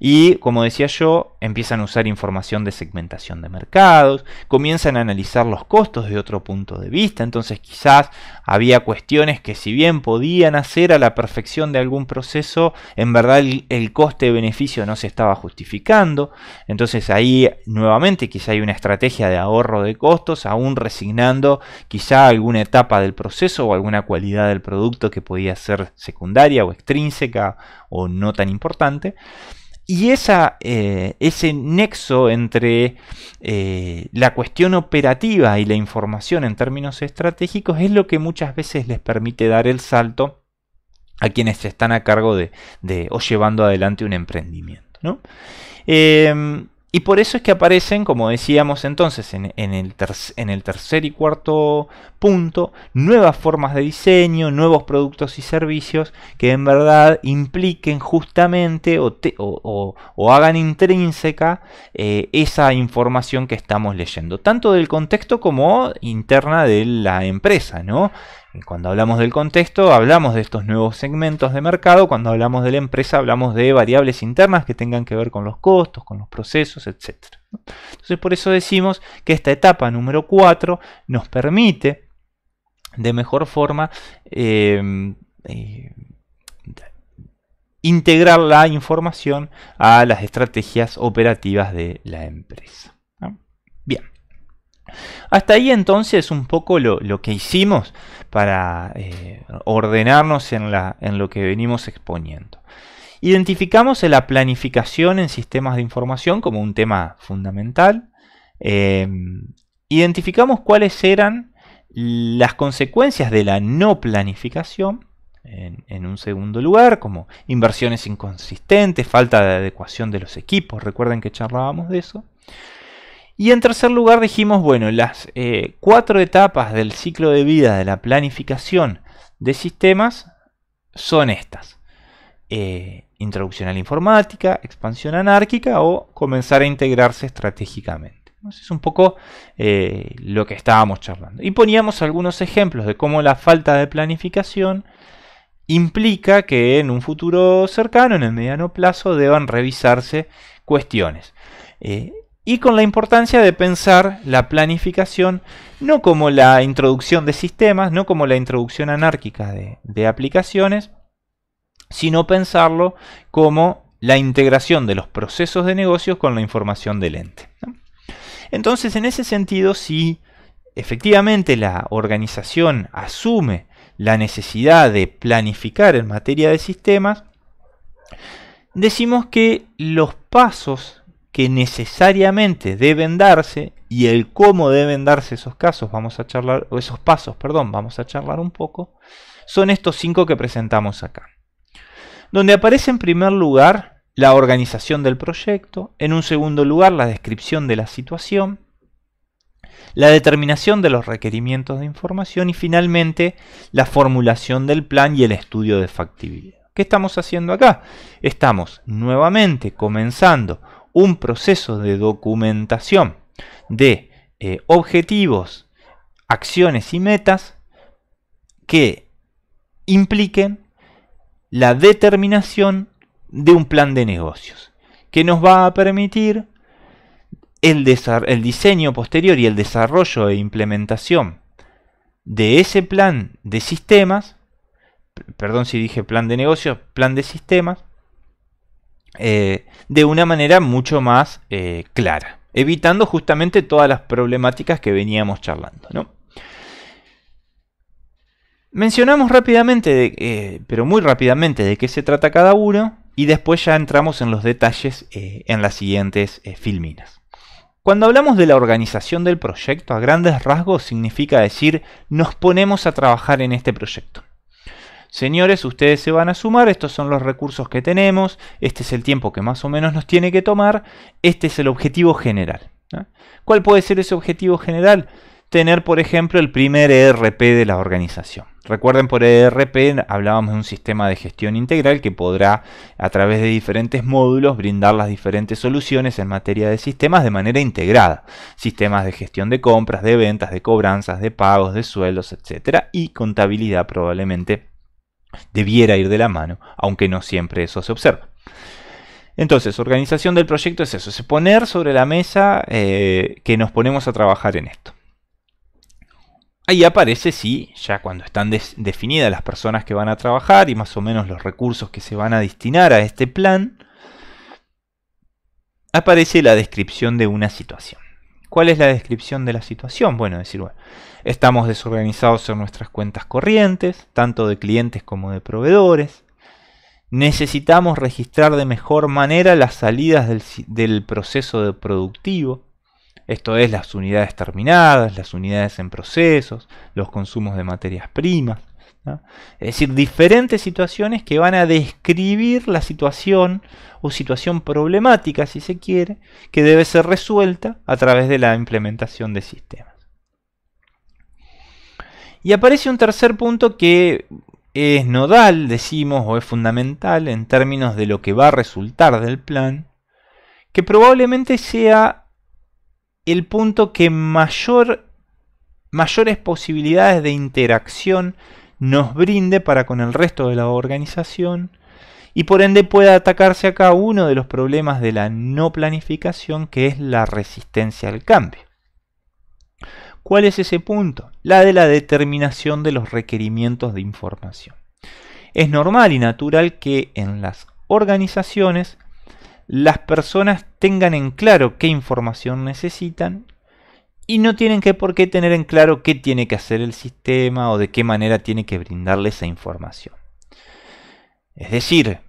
Speaker 1: Y como decía yo, empiezan a usar información de segmentación de mercados, comienzan a analizar los costos de otro punto de vista, entonces quizás había cuestiones que si bien podían hacer a la perfección de algún proceso, en verdad el, coste-beneficio no se estaba justificando, entonces ahí nuevamente quizá hay una estrategia de ahorro de costos, aún resignando quizá alguna etapa del proceso o alguna cualidad del producto que podía ser secundaria o extrínseca o no tan importante. Y eh, ese nexo entre eh, la cuestión operativa y la información en términos estratégicos es lo que muchas veces les permite dar el salto a quienes están a cargo de, o llevando adelante un emprendimiento. Em, y por eso es que aparecen, como decíamos entonces en, el tercer y cuarto punto, nuevas formas de diseño, nuevos productos y servicios que en verdad impliquen justamente o, hagan intrínseca eh, esa información que estamos leyendo, tanto del contexto como interna de la empresa, ¿no? Cuando hablamos del contexto, hablamos de estos nuevos segmentos de mercado. Cuando hablamos de la empresa, hablamos de variables internas que tengan que ver con los costos, con los procesos, etc. Entonces, por eso decimos que esta etapa número 4 nos permite de mejor forma em, eh, integrar la información a las estrategias operativas de la empresa. Bien. Hasta ahí entonces un poco lo, que hicimos para eh, ordenarnos en, lo que venimos exponiendo. Identificamos la planificación en sistemas de información como un tema fundamental. Em, identificamos cuáles eran las consecuencias de la no planificación. en, un segundo lugar, como inversiones inconsistentes, falta de adecuación de los equipos, recuerden que charlábamos de eso. Y en tercer lugar dijimos, bueno, las eh, cuatro etapas del ciclo de vida de la planificación de sistemas son estas. Eh, introducción a la informática, expansión anárquica o comenzar a integrarse estratégicamente. es un poco eh, lo que estábamos charlando. Y poníamos algunos ejemplos de cómo la falta de planificación implica que en un futuro cercano, en el mediano plazo, deban revisarse cuestiones y con la importancia de pensar la planificación no como la introducción de sistemas, no como la introducción anárquica de, aplicaciones, sino pensarlo como la integración de los procesos de negocios con la información del ente. Entonces, en ese sentido, si efectivamente la organización asume la necesidad de planificar en materia de sistemas, decimos que los pasos que necesariamente deben darse y el cómo deben darse esos casos, vamos a charlar, o esos pasos, perdón, vamos a charlar un poco, son estos cinco que presentamos acá. Donde aparece en primer lugar la organización del proyecto, en un segundo lugar la descripción de la situación, la determinación de los requerimientos de información y finalmente la formulación del plan y el estudio de factibilidad. ¿Qué estamos haciendo acá? Estamos nuevamente comenzando un proceso de documentación de eh, objetivos, acciones y metas que impliquen la determinación de un plan de negocios que nos va a permitir el, el, diseño posterior y el desarrollo e implementación de ese plan de sistemas, perdón si dije plan de negocios, plan de sistemas, eh, de una manera mucho más eh, clara, evitando justamente todas las problemáticas que veníamos charlando. Mencionamos rápidamente, eh, pero muy rápidamente, de qué se trata cada uno y después ya entramos en los detalles en las siguientes filminas. Cuando hablamos de la organización del proyecto, a grandes rasgos significa decir nos ponemos a trabajar en este proyecto señores, ustedes se van a sumar, estos son los recursos que tenemos, este es el tiempo que más o menos nos tiene que tomar, este es el objetivo general. ¿Cuál puede ser ese objetivo general? Tener, por ejemplo, el primer ERP de la organización. Recuerden, por ERP hablábamos de un sistema de gestión integral que podrá, a través de diferentes módulos, brindar las diferentes soluciones en materia de sistemas de manera integrada. Sistemas de gestión de compras, de ventas, de cobranzas, de pagos, de sueldos, etc. Y contabilidad probablemente debiera ir de la mano, aunque no siempre eso se observa. Entonces, organización del proyecto es eso, es poner sobre la mesa eh, que nos ponemos a trabajar en esto. Ahí aparece, sí, ya cuando están definidas las personas que van a trabajar y más o menos los recursos que se van a destinar a este plan, aparece la descripción de una situación. ¿Cuál es la descripción de la situación? Bueno, decir, bueno, Estamos desorganizados en nuestras cuentas corrientes, tanto de clientes como de proveedores. Necesitamos registrar de mejor manera las salidas del, proceso productivo, esto es las unidades terminadas, las unidades en procesos, los consumos de materias primas. Es decir, diferentes situaciones que van a describir la situación o situación problemática, si se quiere, que debe ser resuelta a través de la implementación de sistemas. Y aparece un tercer punto que es nodal, decimos, o es fundamental en términos de lo que va a resultar del plan, que probablemente sea el punto que mayor, mayores posibilidades de interacción nos brinde para con el resto de la organización y por ende pueda atacarse acá uno de los problemas de la no planificación que es la resistencia al cambio. ¿Cuál es ese punto? La de la determinación de los requerimientos de información. Es normal y natural que en las organizaciones las personas tengan en claro qué información necesitan y no tienen que por qué tener en claro qué tiene que hacer el sistema o de qué manera tiene que brindarle esa información. Es decir,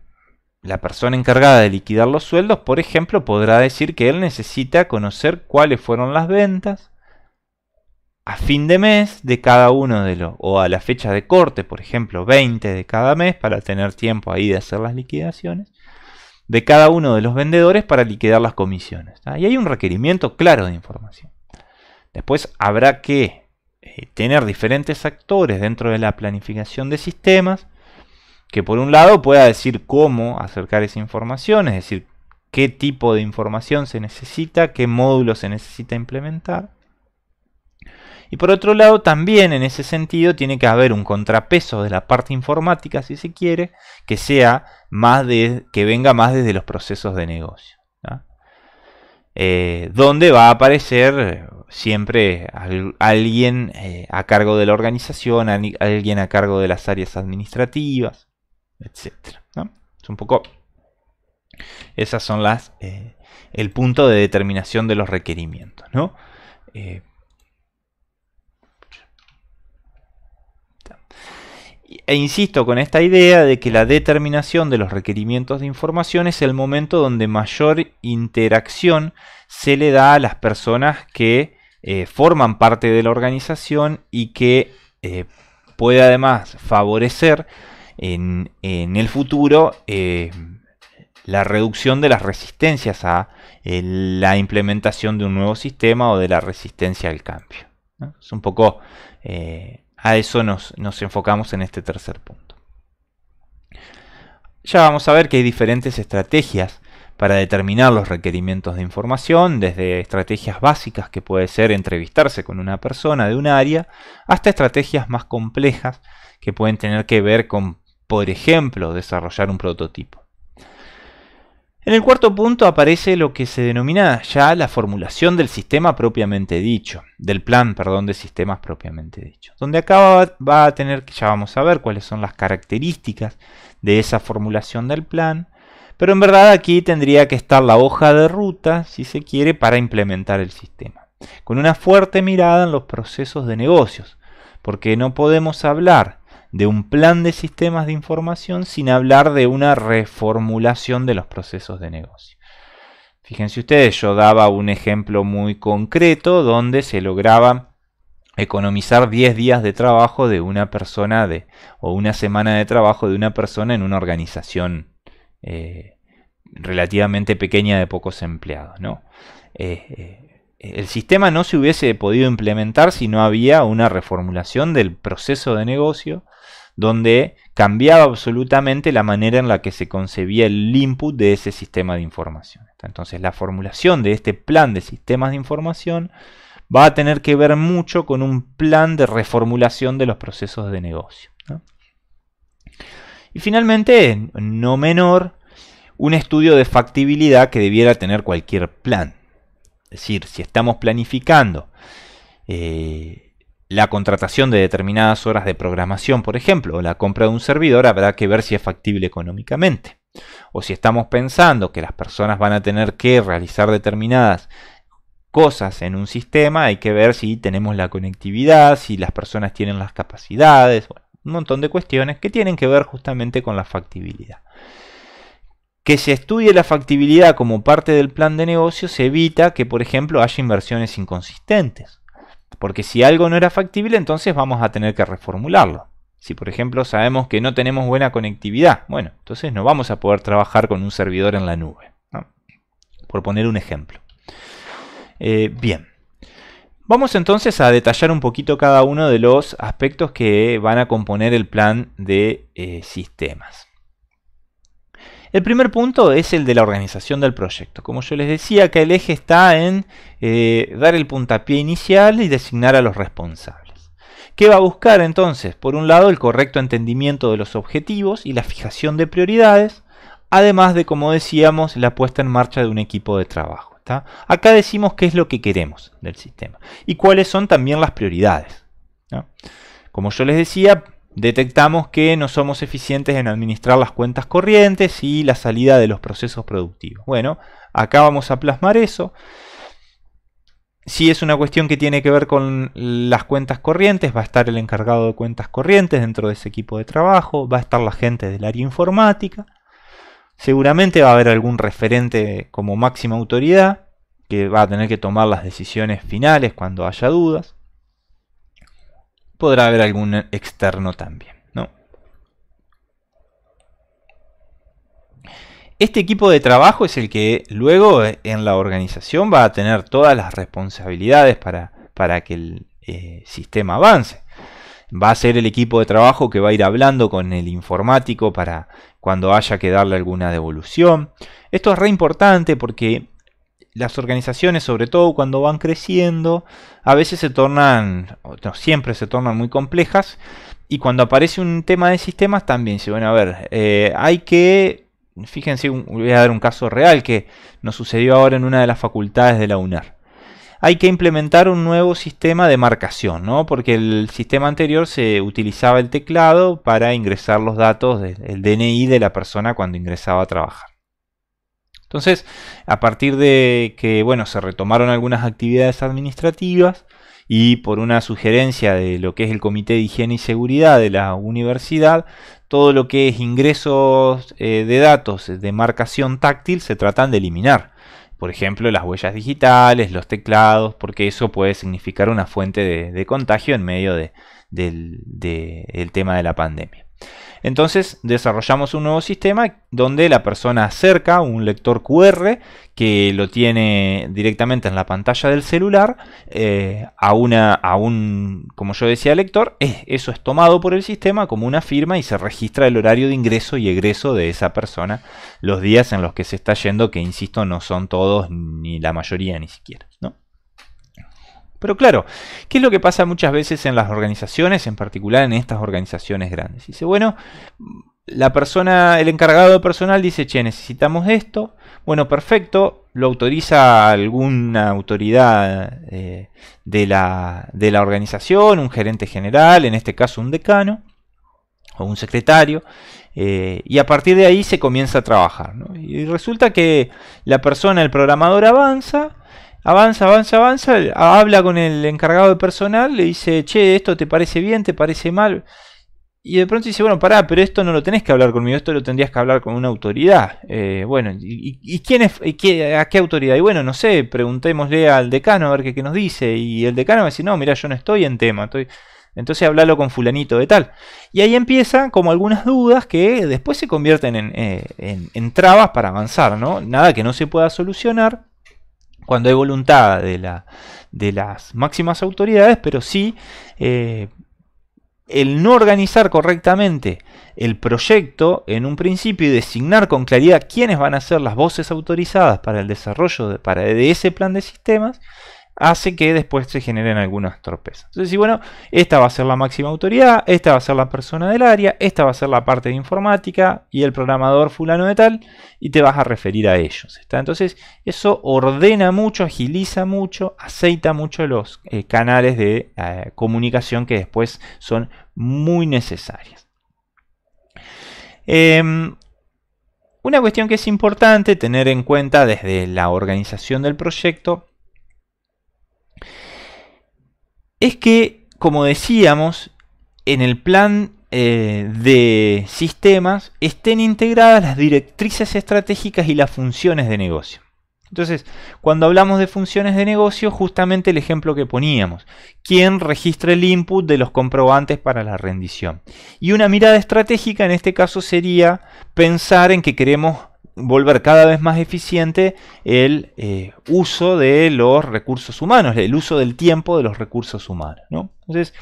Speaker 1: la persona encargada de liquidar los sueldos, por ejemplo, podrá decir que él necesita conocer cuáles fueron las ventas, a fin de mes de cada uno de los, o a la fecha de corte, por ejemplo, 20 de cada mes, para tener tiempo ahí de hacer las liquidaciones, de cada uno de los vendedores para liquidar las comisiones. Y hay un requerimiento claro de información. Después habrá que eh, tener diferentes actores dentro de la planificación de sistemas, que por un lado pueda decir cómo acercar esa información, es decir, qué tipo de información se necesita, qué módulo se necesita implementar y por otro lado, también en ese sentido tiene que haber un contrapeso de la parte informática, si se quiere, que sea más de, que venga más desde los procesos de negocio. Eh, donde va a aparecer siempre alguien eh, a cargo de la organización, alguien a cargo de las áreas administrativas, etc. Es un poco. Esas son las. Eh, el punto de determinación de los requerimientos. ¿no? e insisto con esta idea de que la determinación de los requerimientos de información es el momento donde mayor interacción se le da a las personas que eh, forman parte de la organización y que eh, puede además favorecer en, el futuro eh, la reducción de las resistencias a la implementación de un nuevo sistema o de la resistencia al cambio. Es un poco a eso nos, nos enfocamos en este tercer punto. Ya vamos a ver que hay diferentes estrategias para determinar los requerimientos de información, desde estrategias básicas que puede ser entrevistarse con una persona de un área, hasta estrategias más complejas que pueden tener que ver con, por ejemplo, desarrollar un prototipo. En el cuarto punto aparece lo que se denomina ya la formulación del sistema propiamente dicho, del plan, perdón, de sistemas propiamente dicho, donde acá va a tener que, ya vamos a ver cuáles son las características de esa formulación del plan, pero en verdad aquí tendría que estar la hoja de ruta, si se quiere, para implementar el sistema, con una fuerte mirada en los procesos de negocios, porque no podemos hablar de un plan de sistemas de información sin hablar de una reformulación de los procesos de negocio. Fíjense ustedes, yo daba un ejemplo muy concreto donde se lograba economizar 10 días de trabajo de una persona de, o una semana de trabajo de una persona en una organización eh, relativamente pequeña de pocos empleados. ¿no? Eh, eh, el sistema no se hubiese podido implementar si no había una reformulación del proceso de negocio donde cambiaba absolutamente la manera en la que se concebía el input de ese sistema de información. Entonces la formulación de este plan de sistemas de información va a tener que ver mucho con un plan de reformulación de los procesos de negocio. Y finalmente, no menor, un estudio de factibilidad que debiera tener cualquier plan. Es decir, si estamos planificando eh, la contratación de determinadas horas de programación, por ejemplo, o la compra de un servidor, habrá que ver si es factible económicamente. O si estamos pensando que las personas van a tener que realizar determinadas cosas en un sistema, hay que ver si tenemos la conectividad, si las personas tienen las capacidades, un montón de cuestiones que tienen que ver justamente con la factibilidad. Que se estudie la factibilidad como parte del plan de negocio se evita que, por ejemplo, haya inversiones inconsistentes porque si algo no era factible, entonces vamos a tener que reformularlo. Si por ejemplo sabemos que no tenemos buena conectividad, bueno, entonces no vamos a poder trabajar con un servidor en la nube. Por poner un ejemplo. Eh, bien. Vamos entonces a detallar un poquito cada uno de los aspectos que van a componer el plan de eh, sistemas. El primer punto es el de la organización del proyecto. Como yo les decía, que el eje está en eh, dar el puntapié inicial y designar a los responsables. ¿Qué va a buscar entonces? Por un lado, el correcto entendimiento de los objetivos y la fijación de prioridades, además de, como decíamos, la puesta en marcha de un equipo de trabajo. Acá decimos qué es lo que queremos del sistema y cuáles son también las prioridades. Como yo les decía, Detectamos que no somos eficientes en administrar las cuentas corrientes y la salida de los procesos productivos. Bueno, acá vamos a plasmar eso. Si es una cuestión que tiene que ver con las cuentas corrientes, va a estar el encargado de cuentas corrientes dentro de ese equipo de trabajo, va a estar la gente del área informática, seguramente va a haber algún referente como máxima autoridad que va a tener que tomar las decisiones finales cuando haya dudas podrá haber algún externo también. ¿no? Este equipo de trabajo es el que luego en la organización va a tener todas las responsabilidades para, para que el eh, sistema avance. Va a ser el equipo de trabajo que va a ir hablando con el informático para cuando haya que darle alguna devolución. Esto es re importante porque las organizaciones, sobre todo cuando van creciendo, a veces se tornan, no, siempre se tornan muy complejas. Y cuando aparece un tema de sistemas también se van a ver, eh, hay que, fíjense, voy a dar un caso real que nos sucedió ahora en una de las facultades de la UNAR. Hay que implementar un nuevo sistema de marcación, ¿no? Porque el sistema anterior se utilizaba el teclado para ingresar los datos del DNI de la persona cuando ingresaba a trabajar. Entonces, a partir de que bueno, se retomaron algunas actividades administrativas y por una sugerencia de lo que es el Comité de Higiene y Seguridad de la universidad, todo lo que es ingresos eh, de datos de marcación táctil se tratan de eliminar. Por ejemplo, las huellas digitales, los teclados, porque eso puede significar una fuente de, contagio en medio del tema de la pandemia. Entonces desarrollamos un nuevo sistema donde la persona acerca un lector QR que lo tiene directamente en la pantalla del celular eh, a, una, a un, como yo decía, lector. Eh, eso es tomado por el sistema como una firma y se registra el horario de ingreso y egreso de esa persona los días en los que se está yendo, que insisto, no son todos ni la mayoría ni siquiera. ¿no? Pero claro, ¿qué es lo que pasa muchas veces en las organizaciones, en particular en estas organizaciones grandes? Dice, bueno, la persona, el encargado personal dice, che, necesitamos esto. Bueno, perfecto, lo autoriza alguna autoridad eh, de, la, organización, un gerente general, en este caso un decano o un secretario, eh, y a partir de ahí se comienza a trabajar. Y resulta que la persona, el programador, avanza, Avanza, avanza, avanza, habla con el encargado de personal, le dice, che, esto te parece bien, te parece mal. Y de pronto dice, bueno, pará, pero esto no lo tenés que hablar conmigo, esto lo tendrías que hablar con una autoridad. Eh, bueno, ¿y, quién es, a qué autoridad? Y bueno, no sé, preguntémosle al decano a ver qué, nos dice. Y el decano me dice, no, mira, yo no estoy en tema, Entonces hablalo con fulanito de tal. Y ahí empiezan como algunas dudas que después se convierten eh, en, en trabas para avanzar, ¿no? Nada que no se pueda solucionar cuando hay voluntad de, las máximas autoridades, pero sí eh, el no organizar correctamente el proyecto en un principio y designar con claridad quiénes van a ser las voces autorizadas para el desarrollo para, de ese plan de sistemas, hace que después se generen algunas torpezas. Entonces, bueno, esta va a ser la máxima autoridad, esta va a ser la persona del área, esta va a ser la parte de informática y el programador fulano de tal, y te vas a referir a ellos. ¿está? Entonces, eso ordena mucho, agiliza mucho, aceita mucho los eh, canales de eh, comunicación que después son muy necesarias. Em, una cuestión que es importante tener en cuenta desde la organización del proyecto es que, como decíamos, en el plan eh, de sistemas estén integradas las directrices estratégicas y las funciones de negocio. Entonces, cuando hablamos de funciones de negocio, justamente el ejemplo que poníamos, ¿quién registra el input de los comprobantes para la rendición? Y una mirada estratégica en este caso sería pensar en que queremos volver cada vez más eficiente el eh, uso de los recursos humanos, el uso del tiempo de los recursos humanos. ¿no? Entonces,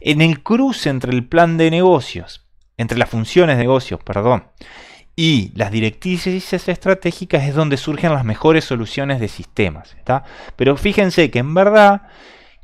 Speaker 1: en el cruce entre el plan de negocios, entre las funciones de negocios, perdón, y las directrices estratégicas es donde surgen las mejores soluciones de sistemas. ¿está? Pero fíjense que en verdad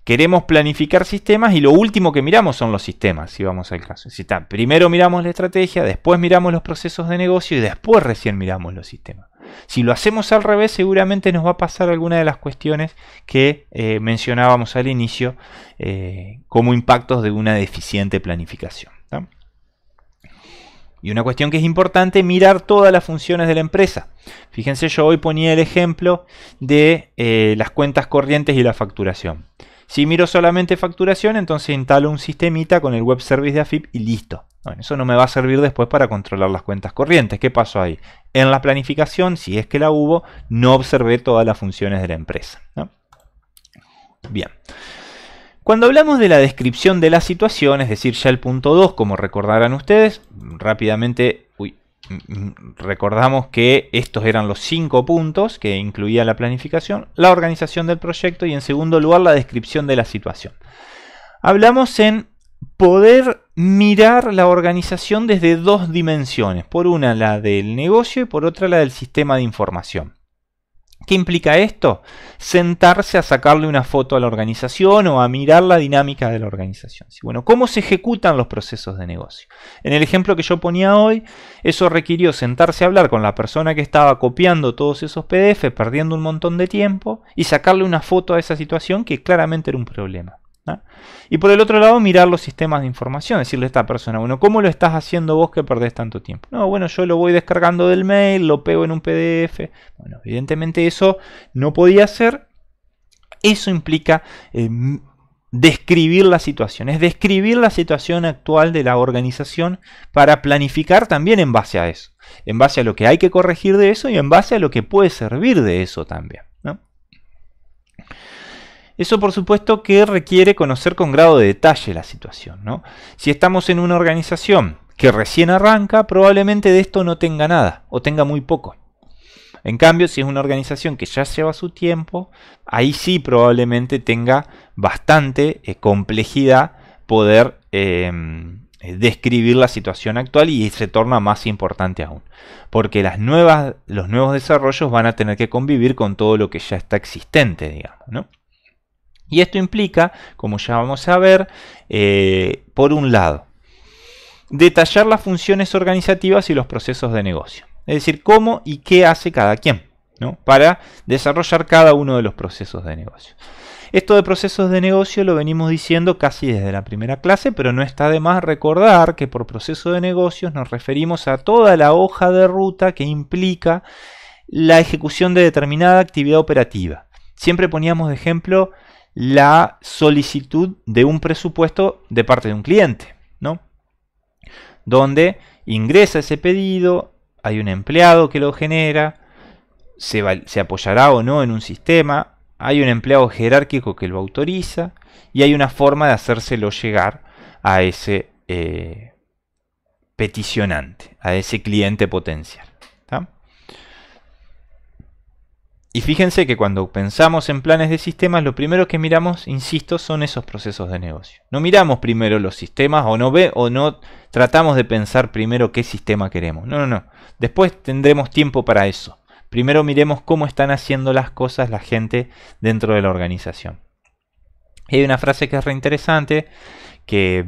Speaker 1: queremos planificar sistemas y lo último que miramos son los sistemas, si vamos al caso. primero miramos la estrategia, después miramos los procesos de negocio y después recién miramos los sistemas. Si lo hacemos al revés, seguramente nos va a pasar alguna de las cuestiones que eh, mencionábamos al inicio eh, como impactos de una deficiente planificación. Y una cuestión que es importante, mirar todas las funciones de la empresa. Fíjense, yo hoy ponía el ejemplo de eh, las cuentas corrientes y la facturación. Si miro solamente facturación, entonces instalo un sistemita con el web service de AFIP y listo. eso no me va a servir después para controlar las cuentas corrientes. ¿Qué pasó ahí? En la planificación, si es que la hubo, no observé todas las funciones de la empresa. Bien. Cuando hablamos de la descripción de la situación, es decir, ya el punto 2, como recordarán ustedes, rápidamente Mm, mm, recordamos que estos eran los cinco puntos que incluía la planificación, la organización del proyecto y en segundo lugar la descripción de la situación. Hablamos en poder mirar la organización desde dos dimensiones, por una la del negocio y por otra la del sistema de información. ¿Qué implica esto? Sentarse a sacarle una foto a la organización o a mirar la dinámica de la organización. Bueno, ¿cómo se ejecutan los procesos de negocio? En el ejemplo que yo ponía hoy, eso requirió sentarse a hablar con la persona que estaba copiando todos esos PDF, perdiendo un montón de tiempo, y sacarle una foto a esa situación que claramente era un problema. Y por el otro lado, mirar los sistemas de información, decirle a esta persona, bueno, ¿cómo lo estás haciendo vos que perdés tanto tiempo? No, bueno, yo lo voy descargando del mail, lo pego en un PDF. Bueno, evidentemente eso no podía ser. Eso implica eh, describir la situación, es describir la situación actual de la organización para planificar también en base a eso, en base a lo que hay que corregir de eso y en base a lo que puede servir de eso también. Eso por supuesto que requiere conocer con grado de detalle la situación. ¿no? Si estamos en una organización que recién arranca, probablemente de esto no tenga nada o tenga muy poco. En cambio, si es una organización que ya lleva su tiempo, ahí sí probablemente tenga bastante eh, complejidad poder em, eh, describir la situación actual y se torna más importante aún. Porque las nuevas, los nuevos desarrollos van a tener que convivir con todo lo que ya está existente, digamos, ¿no? Y esto implica, como ya vamos a ver, eh, por un lado, detallar las funciones organizativas y los procesos de negocio. Es decir, cómo y qué hace cada quien ¿no? para desarrollar cada uno de los procesos de negocio. Esto de procesos de negocio lo venimos diciendo casi desde la primera clase, pero no está de más recordar que por proceso de negocios nos referimos a toda la hoja de ruta que implica la ejecución de determinada actividad operativa. Siempre poníamos de ejemplo la solicitud de un presupuesto de parte de un cliente, ¿no? Donde ingresa ese pedido, hay un empleado que lo genera, se, apoyará o no en un sistema, hay un empleado jerárquico que lo autoriza y hay una forma de hacérselo llegar a ese eh, peticionante, a ese cliente potencial. Y fíjense que cuando pensamos en planes de sistemas, lo primero que miramos, insisto, son esos procesos de negocio. No miramos primero los sistemas o no ve o no tratamos de pensar primero qué sistema queremos. No, no, no. Después tendremos tiempo para eso. Primero miremos cómo están haciendo las cosas la gente dentro de la organización. hay una frase que es reinteresante, que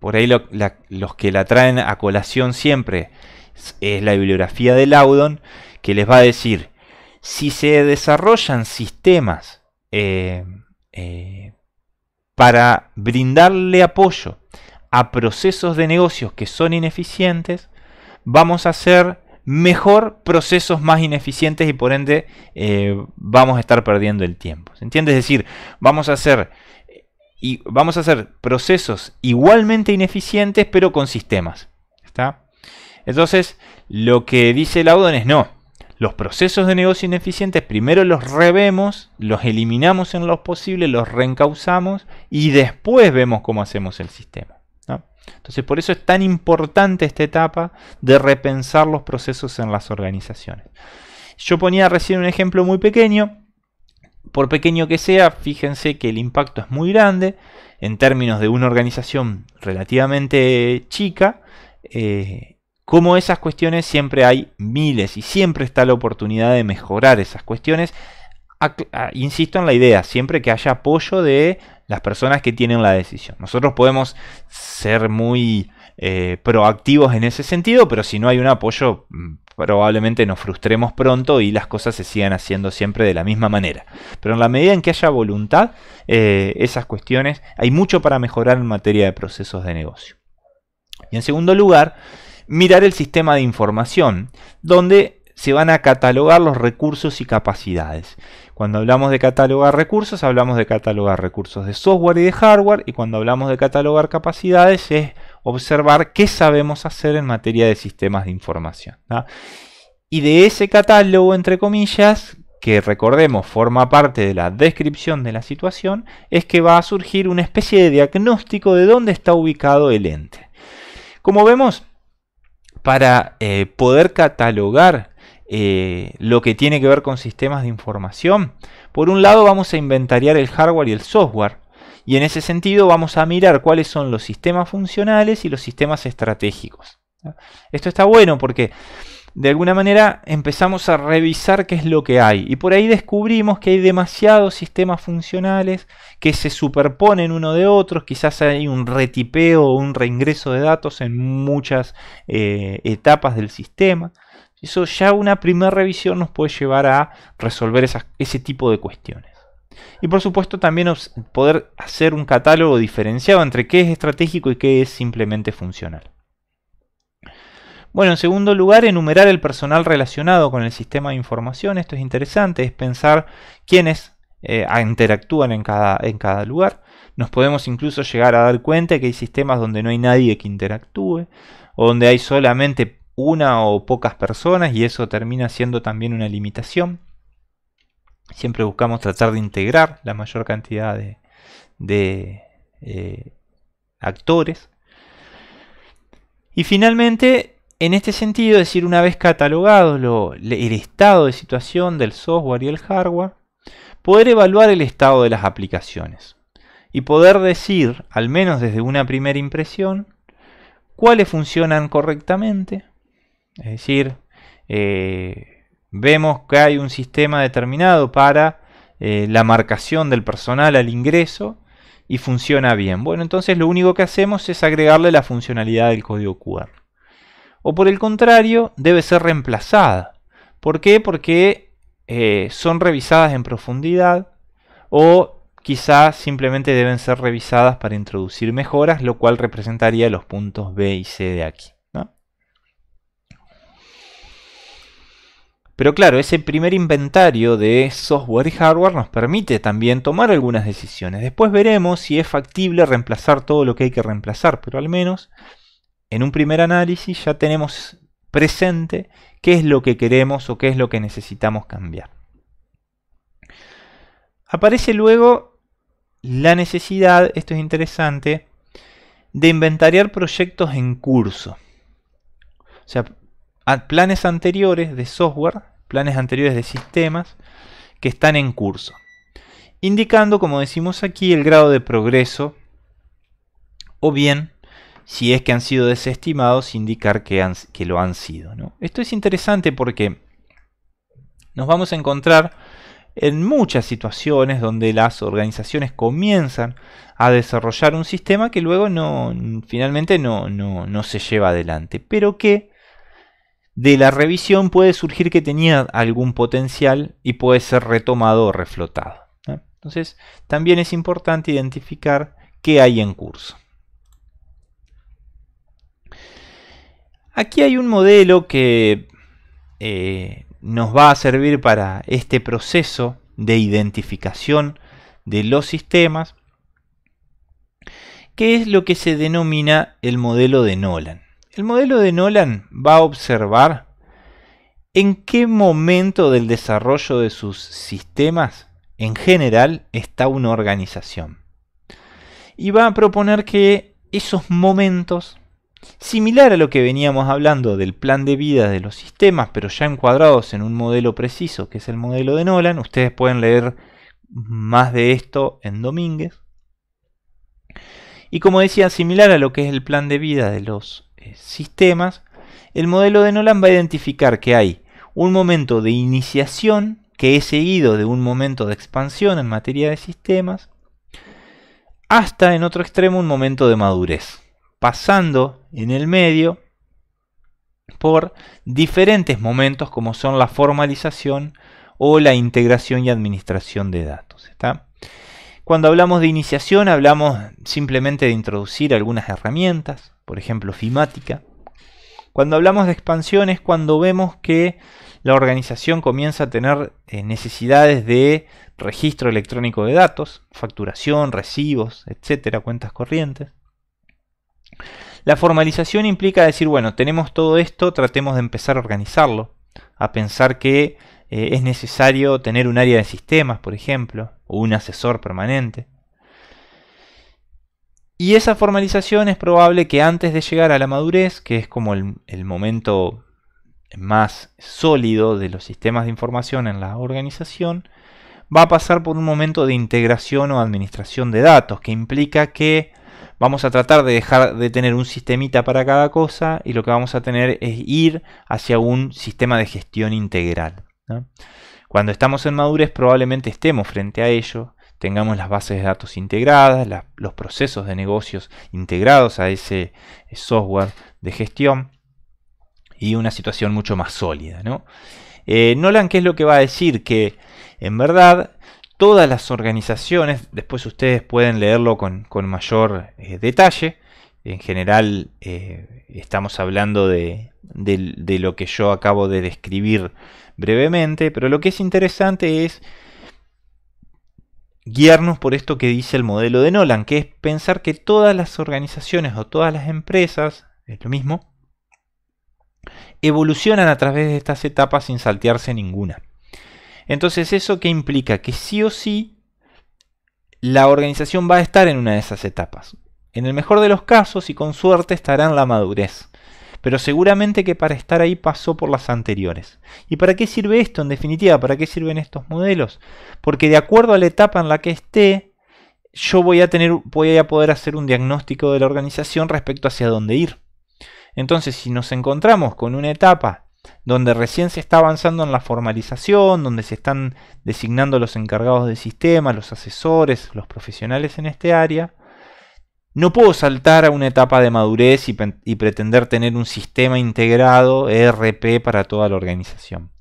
Speaker 1: por ahí los que la traen a colación siempre es la bibliografía de Laudon, que les va a decir si se desarrollan sistemas eh, eh, para brindarle apoyo a procesos de negocios que son ineficientes, vamos a hacer mejor procesos más ineficientes y por ende eh, vamos a estar perdiendo el tiempo. ¿Se entiende? Es decir, vamos a hacer y vamos a hacer procesos igualmente ineficientes pero con sistemas. ¿Está? Entonces, lo que dice Laudon es no los procesos de negocio ineficientes primero los revemos, los eliminamos en lo posible, los reencauzamos y después vemos cómo hacemos el sistema. Entonces por eso es tan importante esta etapa de repensar los procesos en las organizaciones. Yo ponía recién un ejemplo muy pequeño. Por pequeño que sea, fíjense que el impacto es muy grande en términos de una organización relativamente chica. Eh, como esas cuestiones siempre hay miles y siempre está la oportunidad de mejorar esas cuestiones. Ah, insisto en la idea, siempre que haya apoyo de las personas que tienen la decisión. Nosotros podemos ser muy eh, proactivos en ese sentido, pero si no hay un apoyo mm, probablemente nos frustremos pronto y las cosas se sigan haciendo siempre de la misma manera. Pero en la medida en que haya voluntad, eh, esas cuestiones, hay mucho para mejorar en materia de procesos de negocio. Y en segundo lugar, mirar el sistema de información, donde se van a catalogar los recursos y capacidades. Cuando hablamos de catalogar recursos, hablamos de catalogar recursos de software y de hardware, y cuando hablamos de catalogar capacidades es observar qué sabemos hacer en materia de sistemas de información. Y de ese catálogo, entre comillas, que recordemos forma parte de la descripción de la situación, es que va a surgir una especie de diagnóstico de dónde está ubicado el ente. Como vemos, para eh, poder catalogar eh, lo que tiene que ver con sistemas de información. Por un lado vamos a inventariar el hardware y el software. Y en ese sentido vamos a mirar cuáles son los sistemas funcionales y los sistemas estratégicos. Esto está bueno porque de alguna manera empezamos a revisar qué es lo que hay. Y por ahí descubrimos que hay demasiados sistemas funcionales que se superponen uno de otros. Quizás hay un retipeo o un reingreso de datos en muchas eh, etapas del sistema. Eso ya una primera revisión nos puede llevar a resolver ese tipo de cuestiones. Y por supuesto también poder hacer un catálogo diferenciado entre qué es estratégico y qué es simplemente funcional. Bueno, en segundo lugar, enumerar el personal relacionado con el sistema de información. Esto es interesante, es pensar quiénes eh, interactúan en cada, en cada lugar. Nos podemos incluso llegar a dar cuenta que hay sistemas donde no hay nadie que interactúe, o donde hay solamente una o pocas personas y eso termina siendo también una limitación. Siempre buscamos tratar de integrar la mayor cantidad de, eh, actores. Y finalmente, en este sentido, es decir, una vez catalogado el estado de situación del software y el hardware, poder evaluar el estado de las aplicaciones y poder decir, al menos desde una primera impresión, cuáles funcionan correctamente. Es decir, eh, vemos que hay un sistema determinado para eh, la marcación del personal al ingreso y funciona bien. Bueno, entonces lo único que hacemos es agregarle la funcionalidad del código QR o por el contrario debe ser reemplazada. ¿Por qué? Porque eh, son revisadas en profundidad o quizás simplemente deben ser revisadas para introducir mejoras, lo cual representaría los puntos B y C de aquí. Pero claro, ese primer inventario de software y hardware nos permite también tomar algunas decisiones. Después veremos si es factible reemplazar todo lo que hay que reemplazar, pero al menos en un primer análisis ya tenemos presente qué es lo que queremos o qué es lo que necesitamos cambiar. Aparece luego la necesidad, esto es interesante, de inventariar proyectos en curso. O sea, planes anteriores de software, planes anteriores de sistemas que están en curso. Indicando, como decimos aquí, el grado de progreso o bien si es que han sido desestimados, indicar que, que lo han sido. Esto es interesante porque nos vamos a encontrar en muchas situaciones donde las organizaciones comienzan a desarrollar un sistema que luego no, finalmente no, no, se lleva adelante, pero que de la revisión puede surgir que tenía algún potencial y puede ser retomado o reflotado. Entonces, también es importante identificar qué hay en curso. Aquí hay un modelo que eh, nos va a servir para este proceso de identificación de los sistemas, que es lo que se denomina el modelo de Nolan. El modelo de Nolan va a observar en qué momento del desarrollo de sus sistemas en general está una organización. Y va a proponer que esos momentos Similar a lo que veníamos hablando del plan de vida de los sistemas, pero ya encuadrados en un modelo preciso, que es el modelo de Nolan, ustedes pueden leer más de esto en Domínguez. Y como decía, similar a lo que es el plan de vida de los eh, sistemas, el modelo de Nolan va a identificar que hay un momento de iniciación que es seguido de un momento de expansión en materia de sistemas, hasta en otro extremo un momento de madurez pasando en el medio por diferentes momentos como son la formalización o la integración y administración de datos. Cuando hablamos de iniciación hablamos simplemente de introducir algunas herramientas, por ejemplo Fimática. Cuando hablamos de expansión es cuando vemos que la organización comienza a tener eh, necesidades de registro electrónico de datos, facturación, recibos, etcétera, cuentas corrientes. La formalización implica decir, bueno, tenemos todo esto, tratemos de empezar a organizarlo, a pensar que eh, es necesario tener un área de sistemas, por ejemplo, o un asesor permanente. Y esa formalización es probable que antes de llegar a la madurez, que es como el momento más sólido de los sistemas de información en la organización, va a pasar por un momento de integración o administración de datos, que implica que vamos a tratar de dejar de tener un sistemita para cada cosa y lo que vamos a tener es ir hacia un sistema de gestión integral. Cuando estamos en madurez probablemente estemos frente a ello, tengamos las bases de datos integradas, los procesos de negocios integrados a ese software de gestión y una situación mucho más sólida. Eh, Nolan, ¿qué es lo que va a decir? Que en verdad todas las organizaciones. Después ustedes pueden leerlo con, mayor eh, detalle. En general eh, estamos hablando de, de, lo que yo acabo de describir brevemente, pero lo que es interesante es guiarnos por esto que dice el modelo de Nolan, que es pensar que todas las organizaciones o todas las empresas, es lo mismo, evolucionan a través de estas etapas sin saltearse ninguna. Entonces, ¿eso qué implica? Que sí o sí la organización va a estar en una de esas etapas. En el mejor de los casos, y con suerte, estará en la madurez. Pero seguramente que para estar ahí pasó por las anteriores. ¿Y para qué sirve esto en definitiva? ¿Para qué sirven estos modelos? Porque de acuerdo a la etapa en la que esté, yo voy a, tener, voy a poder hacer un diagnóstico de la organización respecto hacia dónde ir. Entonces, si nos encontramos con una etapa donde recién se está avanzando en la formalización, donde se están designando los encargados del sistema, los asesores, los profesionales en este área, no puedo saltar a una etapa de madurez y, y pretender tener un sistema integrado ERP para toda la organización,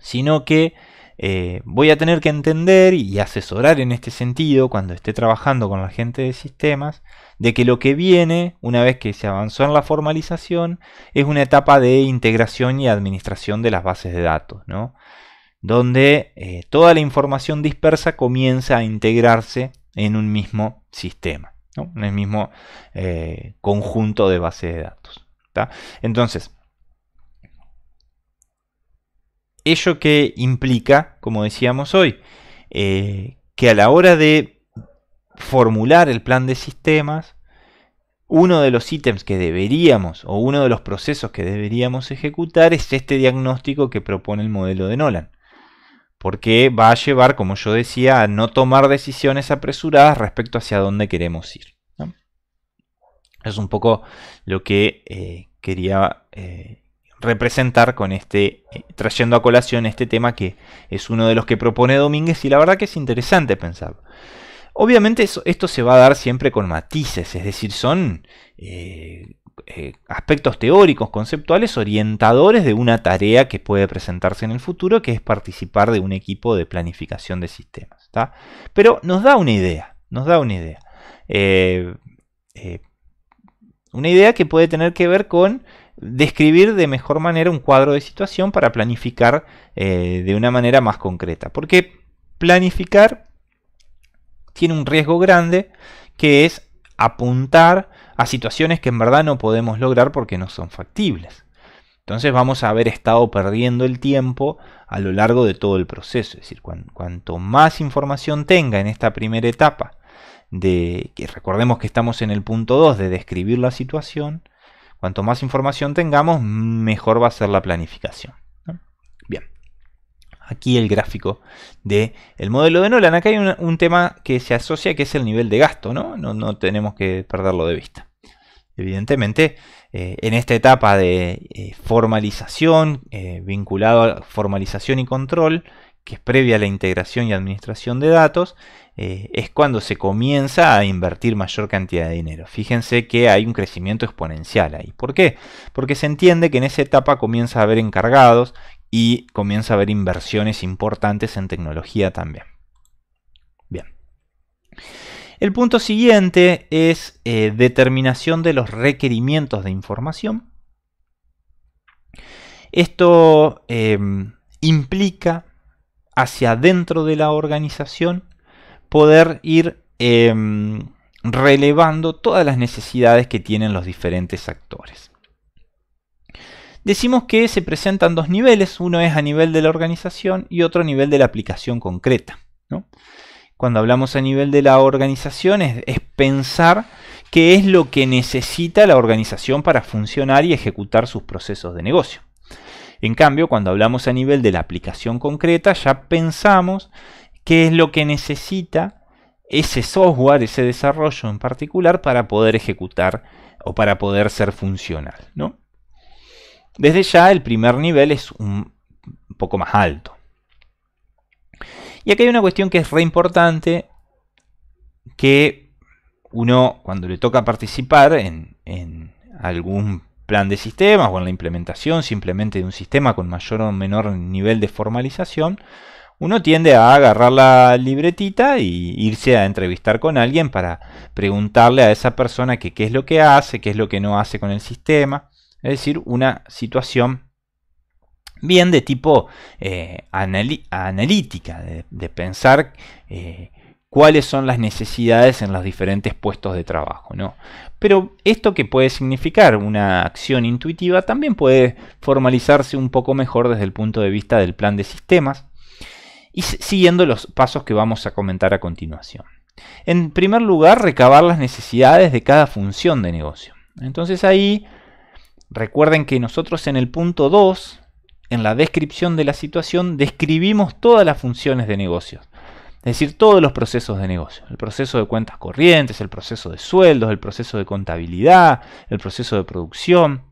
Speaker 1: sino que eh, voy a tener que entender y asesorar en este sentido cuando esté trabajando con la gente de sistemas de que lo que viene, una vez que se avanzó en la formalización, es una etapa de integración y administración de las bases de datos, donde eh, toda la información dispersa comienza a integrarse en un mismo sistema, en el mismo eh, conjunto de bases de datos. Entonces, ¿Ello que implica, como decíamos hoy? Eh, que a la hora de formular el plan de sistemas, uno de los ítems que deberíamos o uno de los procesos que deberíamos ejecutar es este diagnóstico que propone el modelo de Nolan. Porque va a llevar, como yo decía, a no tomar decisiones apresuradas respecto hacia dónde queremos ir. Es un poco lo que eh, quería eh, representar con este, eh, trayendo a colación este tema que es uno de los que propone Domínguez y la verdad que es interesante pensarlo. Obviamente esto se va a dar siempre con matices, es decir, son eh, eh, aspectos teóricos, conceptuales, orientadores de una tarea que puede presentarse en el futuro, que es participar de un equipo de planificación de sistemas. Pero nos da una idea, nos da una idea. una idea que puede tener que ver con describir de mejor manera un cuadro de situación para planificar eh, de una manera más concreta. Porque planificar tiene un riesgo grande que es apuntar a situaciones que en verdad no podemos lograr porque no son factibles. Entonces vamos a haber estado perdiendo el tiempo a lo largo de todo el proceso. Es decir, cuanto más información tenga en esta primera etapa, de que recordemos que estamos en el punto 2 de describir la situación, Cuanto más información tengamos, mejor va a ser la planificación. Bien, aquí el gráfico del el modelo de Nolan. Acá hay un, tema que se asocia que es el nivel de gasto, ¿no? No, tenemos que perderlo de vista. Evidentemente, eh, en esta etapa de eh, formalización, eh, vinculado a formalización y control, que es previa a la integración y administración de datos, eh, es cuando se comienza a invertir mayor cantidad de dinero. Fíjense que hay un crecimiento exponencial ahí. ¿Por qué? Porque se entiende que en esa etapa comienza a haber encargados y comienza a haber inversiones importantes en tecnología también. Bien. El punto siguiente es eh, determinación de los requerimientos de información. Esto eh, implica hacia dentro de la organización poder ir em, relevando todas las necesidades que tienen los diferentes actores. Decimos que se presentan dos niveles, uno es a nivel de la organización y otro a nivel de la aplicación concreta. Cuando hablamos a nivel de la organización es pensar qué es lo que necesita la organización para funcionar y ejecutar sus procesos de negocio. En cambio, cuando hablamos a nivel de la aplicación concreta, ya pensamos qué es lo que necesita ese software, ese desarrollo en particular, para poder ejecutar o para poder ser funcional. Desde ya el primer nivel es un poco más alto. Y aquí hay una cuestión que es re importante que uno cuando le toca participar en, en algún plan de sistemas o en la implementación simplemente de un sistema con mayor o menor nivel de formalización, uno tiende a agarrar la libretita y irse a entrevistar con alguien para preguntarle a esa persona que qué es lo que hace, qué es lo que no hace con el sistema. Es decir, una situación bien de tipo eh, analítica, de, pensar eh, cuáles son las necesidades en los diferentes puestos de trabajo. ¿no? Pero esto que puede significar una acción intuitiva también puede formalizarse un poco mejor desde el punto de vista del plan de sistemas y siguiendo los pasos que vamos a comentar a continuación. En primer lugar, recabar las necesidades de cada función de negocio. Entonces ahí recuerden que nosotros en el punto 2, en la descripción de la situación, describimos todas las funciones de negocios es decir, todos los procesos de negocio. El proceso de cuentas corrientes, el proceso de sueldos, el proceso de contabilidad, el proceso de producción.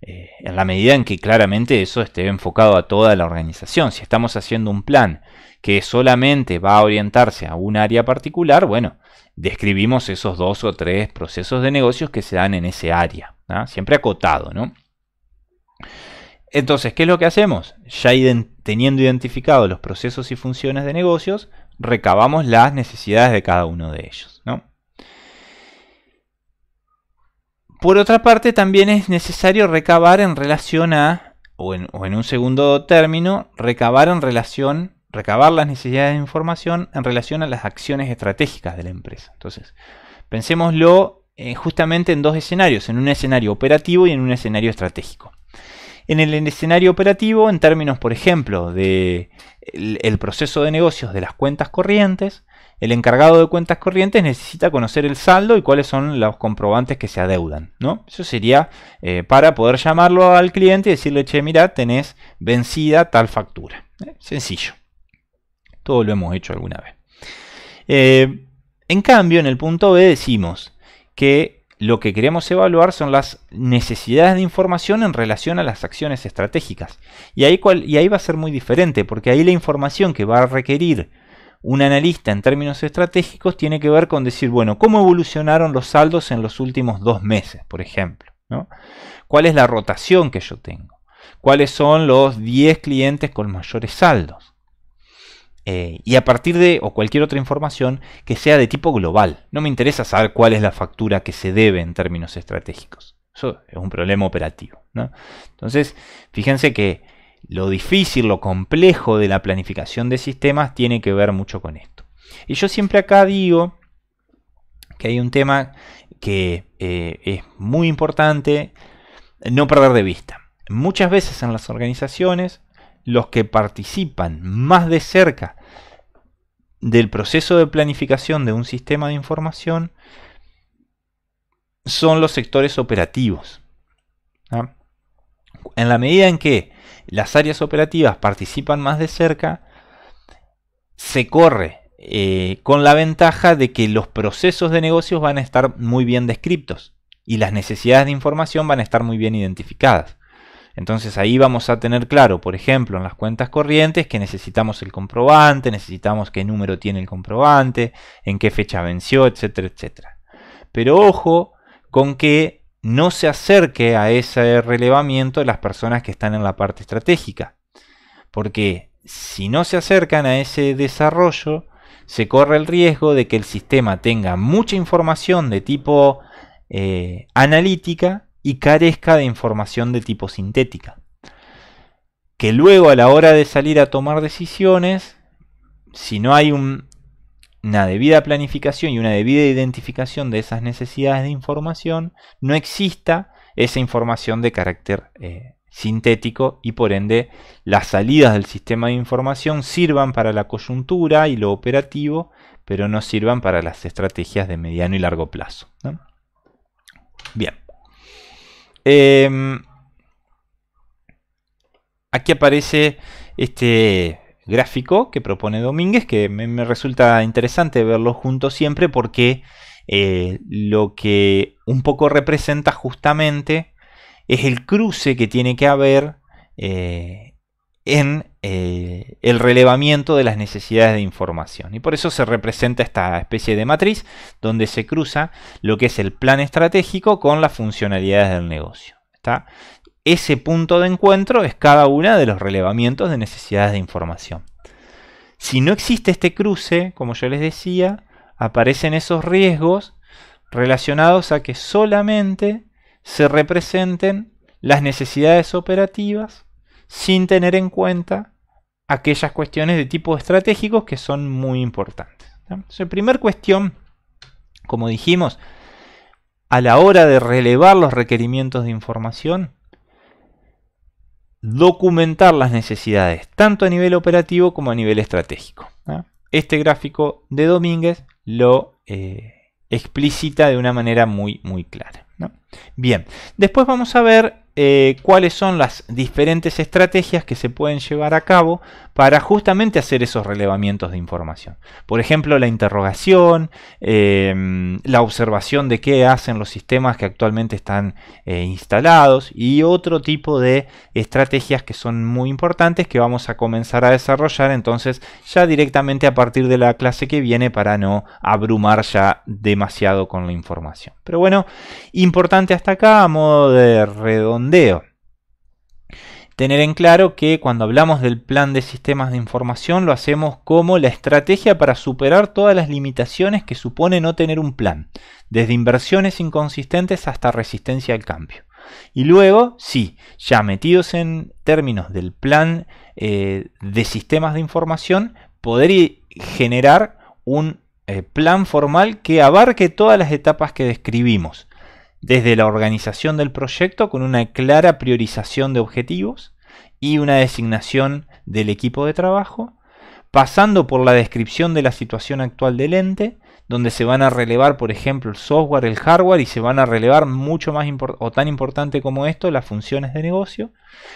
Speaker 1: Eh, en la medida en que claramente eso esté enfocado a toda la organización. Si estamos haciendo un plan que solamente va a orientarse a un área particular, bueno, describimos esos dos o tres procesos de negocios que se dan en ese área. Siempre acotado, ¿no? Entonces, ¿qué es lo que hacemos? Ya teniendo identificados los procesos y funciones de negocios, recabamos las necesidades de cada uno de ellos. Por otra parte, también es necesario recabar en relación a, o en, un segundo término, recabar en relación recabar las necesidades de información en relación a las acciones estratégicas de la empresa. Entonces, pensémoslo eh, justamente en dos escenarios, en un escenario operativo y en un escenario estratégico en el escenario operativo en términos, por ejemplo, del proceso de negocios de las cuentas corrientes. El encargado de cuentas corrientes necesita conocer el saldo y cuáles son los comprobantes que se adeudan. ¿no? Eso sería eh, para poder llamarlo al cliente y decirle, che, mira, tenés vencida tal factura. ¿eh? Sencillo. Todo lo hemos hecho alguna vez. Eh, en cambio, en el punto B decimos que lo que queremos evaluar son las necesidades de información en relación a las acciones estratégicas. Y ahí, y ahí va a ser muy diferente, porque ahí la información que va a requerir un analista en términos estratégicos tiene que ver con decir, bueno, ¿cómo evolucionaron los saldos en los últimos dos meses, por ejemplo? ¿Cuál es la rotación que yo tengo? ¿Cuáles son los 10 clientes con mayores saldos? Eh, y a partir de o cualquier otra información que sea de tipo global. No me interesa saber cuál es la factura que se debe en términos estratégicos. Eso es un problema operativo. Entonces, fíjense que lo difícil, lo complejo de la planificación de sistemas tiene que ver mucho con esto. Y yo siempre acá digo que hay un tema que eh, es muy importante no perder de vista. Muchas veces en las organizaciones los que participan más de cerca del proceso de planificación de un sistema de información son los sectores operativos. En la medida en que las áreas operativas participan más de cerca, se corre eh, con la ventaja de que los procesos de negocios van a estar muy bien descriptos y las necesidades de información van a estar muy bien identificadas. Entonces ahí vamos a tener claro, por ejemplo, en las cuentas corrientes que necesitamos el comprobante, necesitamos qué número tiene el comprobante, en qué fecha venció, etcétera, etcétera. Pero ojo con que no se acerque a ese relevamiento las personas que están en la parte estratégica. Porque si no se acercan a ese desarrollo, se corre el riesgo de que el sistema tenga mucha información de tipo eh, analítica y carezca de información de tipo sintética. Que luego a la hora de salir a tomar decisiones, si no hay una debida planificación y una debida identificación de esas necesidades de información, no exista esa información de carácter eh, sintético y por ende las salidas del sistema de información sirvan para la coyuntura y lo operativo, pero no sirvan para las estrategias de mediano y largo plazo. Bien. Em, aquí aparece este gráfico que propone Domínguez, que me, resulta interesante verlo juntos siempre porque eh, lo que un poco representa justamente es el cruce que tiene que haber eh, en eh, el relevamiento de las necesidades de información. Y por eso se representa esta especie de matriz donde se cruza lo que es el plan estratégico con las funcionalidades del negocio. ¿está? Ese punto de encuentro es cada uno de los relevamientos de necesidades de información. Si no existe este cruce, como yo les decía, aparecen esos riesgos relacionados a que solamente se representen las necesidades operativas sin tener en cuenta aquellas cuestiones de tipo estratégico que son muy importantes. Entonces, primer cuestión, como dijimos, a la hora de relevar los requerimientos de información, documentar las necesidades, tanto a nivel operativo como a nivel estratégico. Este gráfico de Domínguez lo eh, de una manera muy, muy clara. Bien, después vamos a ver eh, cuáles son las diferentes estrategias que se pueden llevar a cabo para justamente hacer esos relevamientos de información. Por ejemplo, la interrogación, eh, la observación de qué hacen los sistemas que actualmente están eh, instalados y otro tipo de estrategias que son muy importantes que vamos a comenzar a desarrollar entonces ya directamente a partir de la clase que viene para no abrumar ya demasiado con la información. Pero bueno, importante hasta acá a modo de redondear Tener en claro que cuando hablamos del plan de sistemas de información lo hacemos como la estrategia para superar todas las limitaciones que supone no tener un plan, desde inversiones inconsistentes hasta resistencia al cambio. Y luego, sí, ya metidos en términos del plan eh, de sistemas de información, poder generar un eh, plan formal que abarque todas las etapas que describimos desde la organización del proyecto con una clara priorización de objetivos y una designación del equipo de trabajo, pasando por la descripción de la situación actual del ente donde se van a relevar, por ejemplo, el software, el hardware y se van a relevar mucho más o tan importante como esto, las funciones de negocio.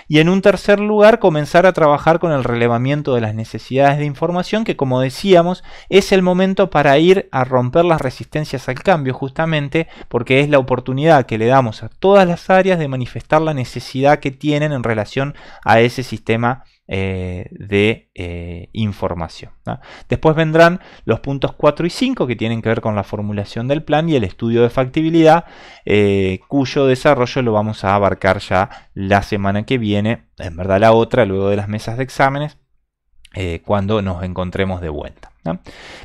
Speaker 1: Y en un tercer lugar, comenzar a trabajar con el relevamiento de las necesidades de información, que como decíamos, es el momento para ir a romper las resistencias al cambio, justamente porque es la oportunidad que le damos a todas las áreas de manifestar la necesidad que tienen en relación a ese sistema eh, de eh, información. Después vendrán los puntos 4 y 5 que tienen que ver con la formulación del plan y el estudio de factibilidad, eh, cuyo desarrollo lo vamos a abarcar ya la semana que viene, en verdad la otra, luego de las mesas de exámenes, cuando nos encontremos de vuelta.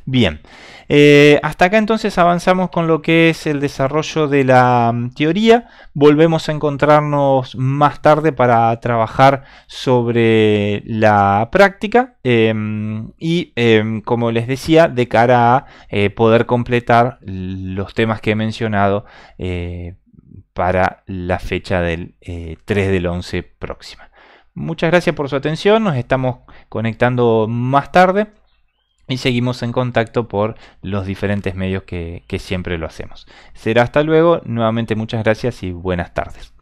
Speaker 1: Bien, eh, hasta acá entonces avanzamos con lo que es el desarrollo de la mm, teoría. Volvemos a encontrarnos más tarde para trabajar sobre la práctica em, y, em, como les decía, de cara a eh, poder completar los temas que he mencionado eh, para la fecha del 3 del 11 próxima. Muchas gracias por su atención, nos estamos conectando más tarde y seguimos en contacto por los diferentes medios que, siempre lo hacemos. Será hasta luego, nuevamente muchas gracias y buenas tardes.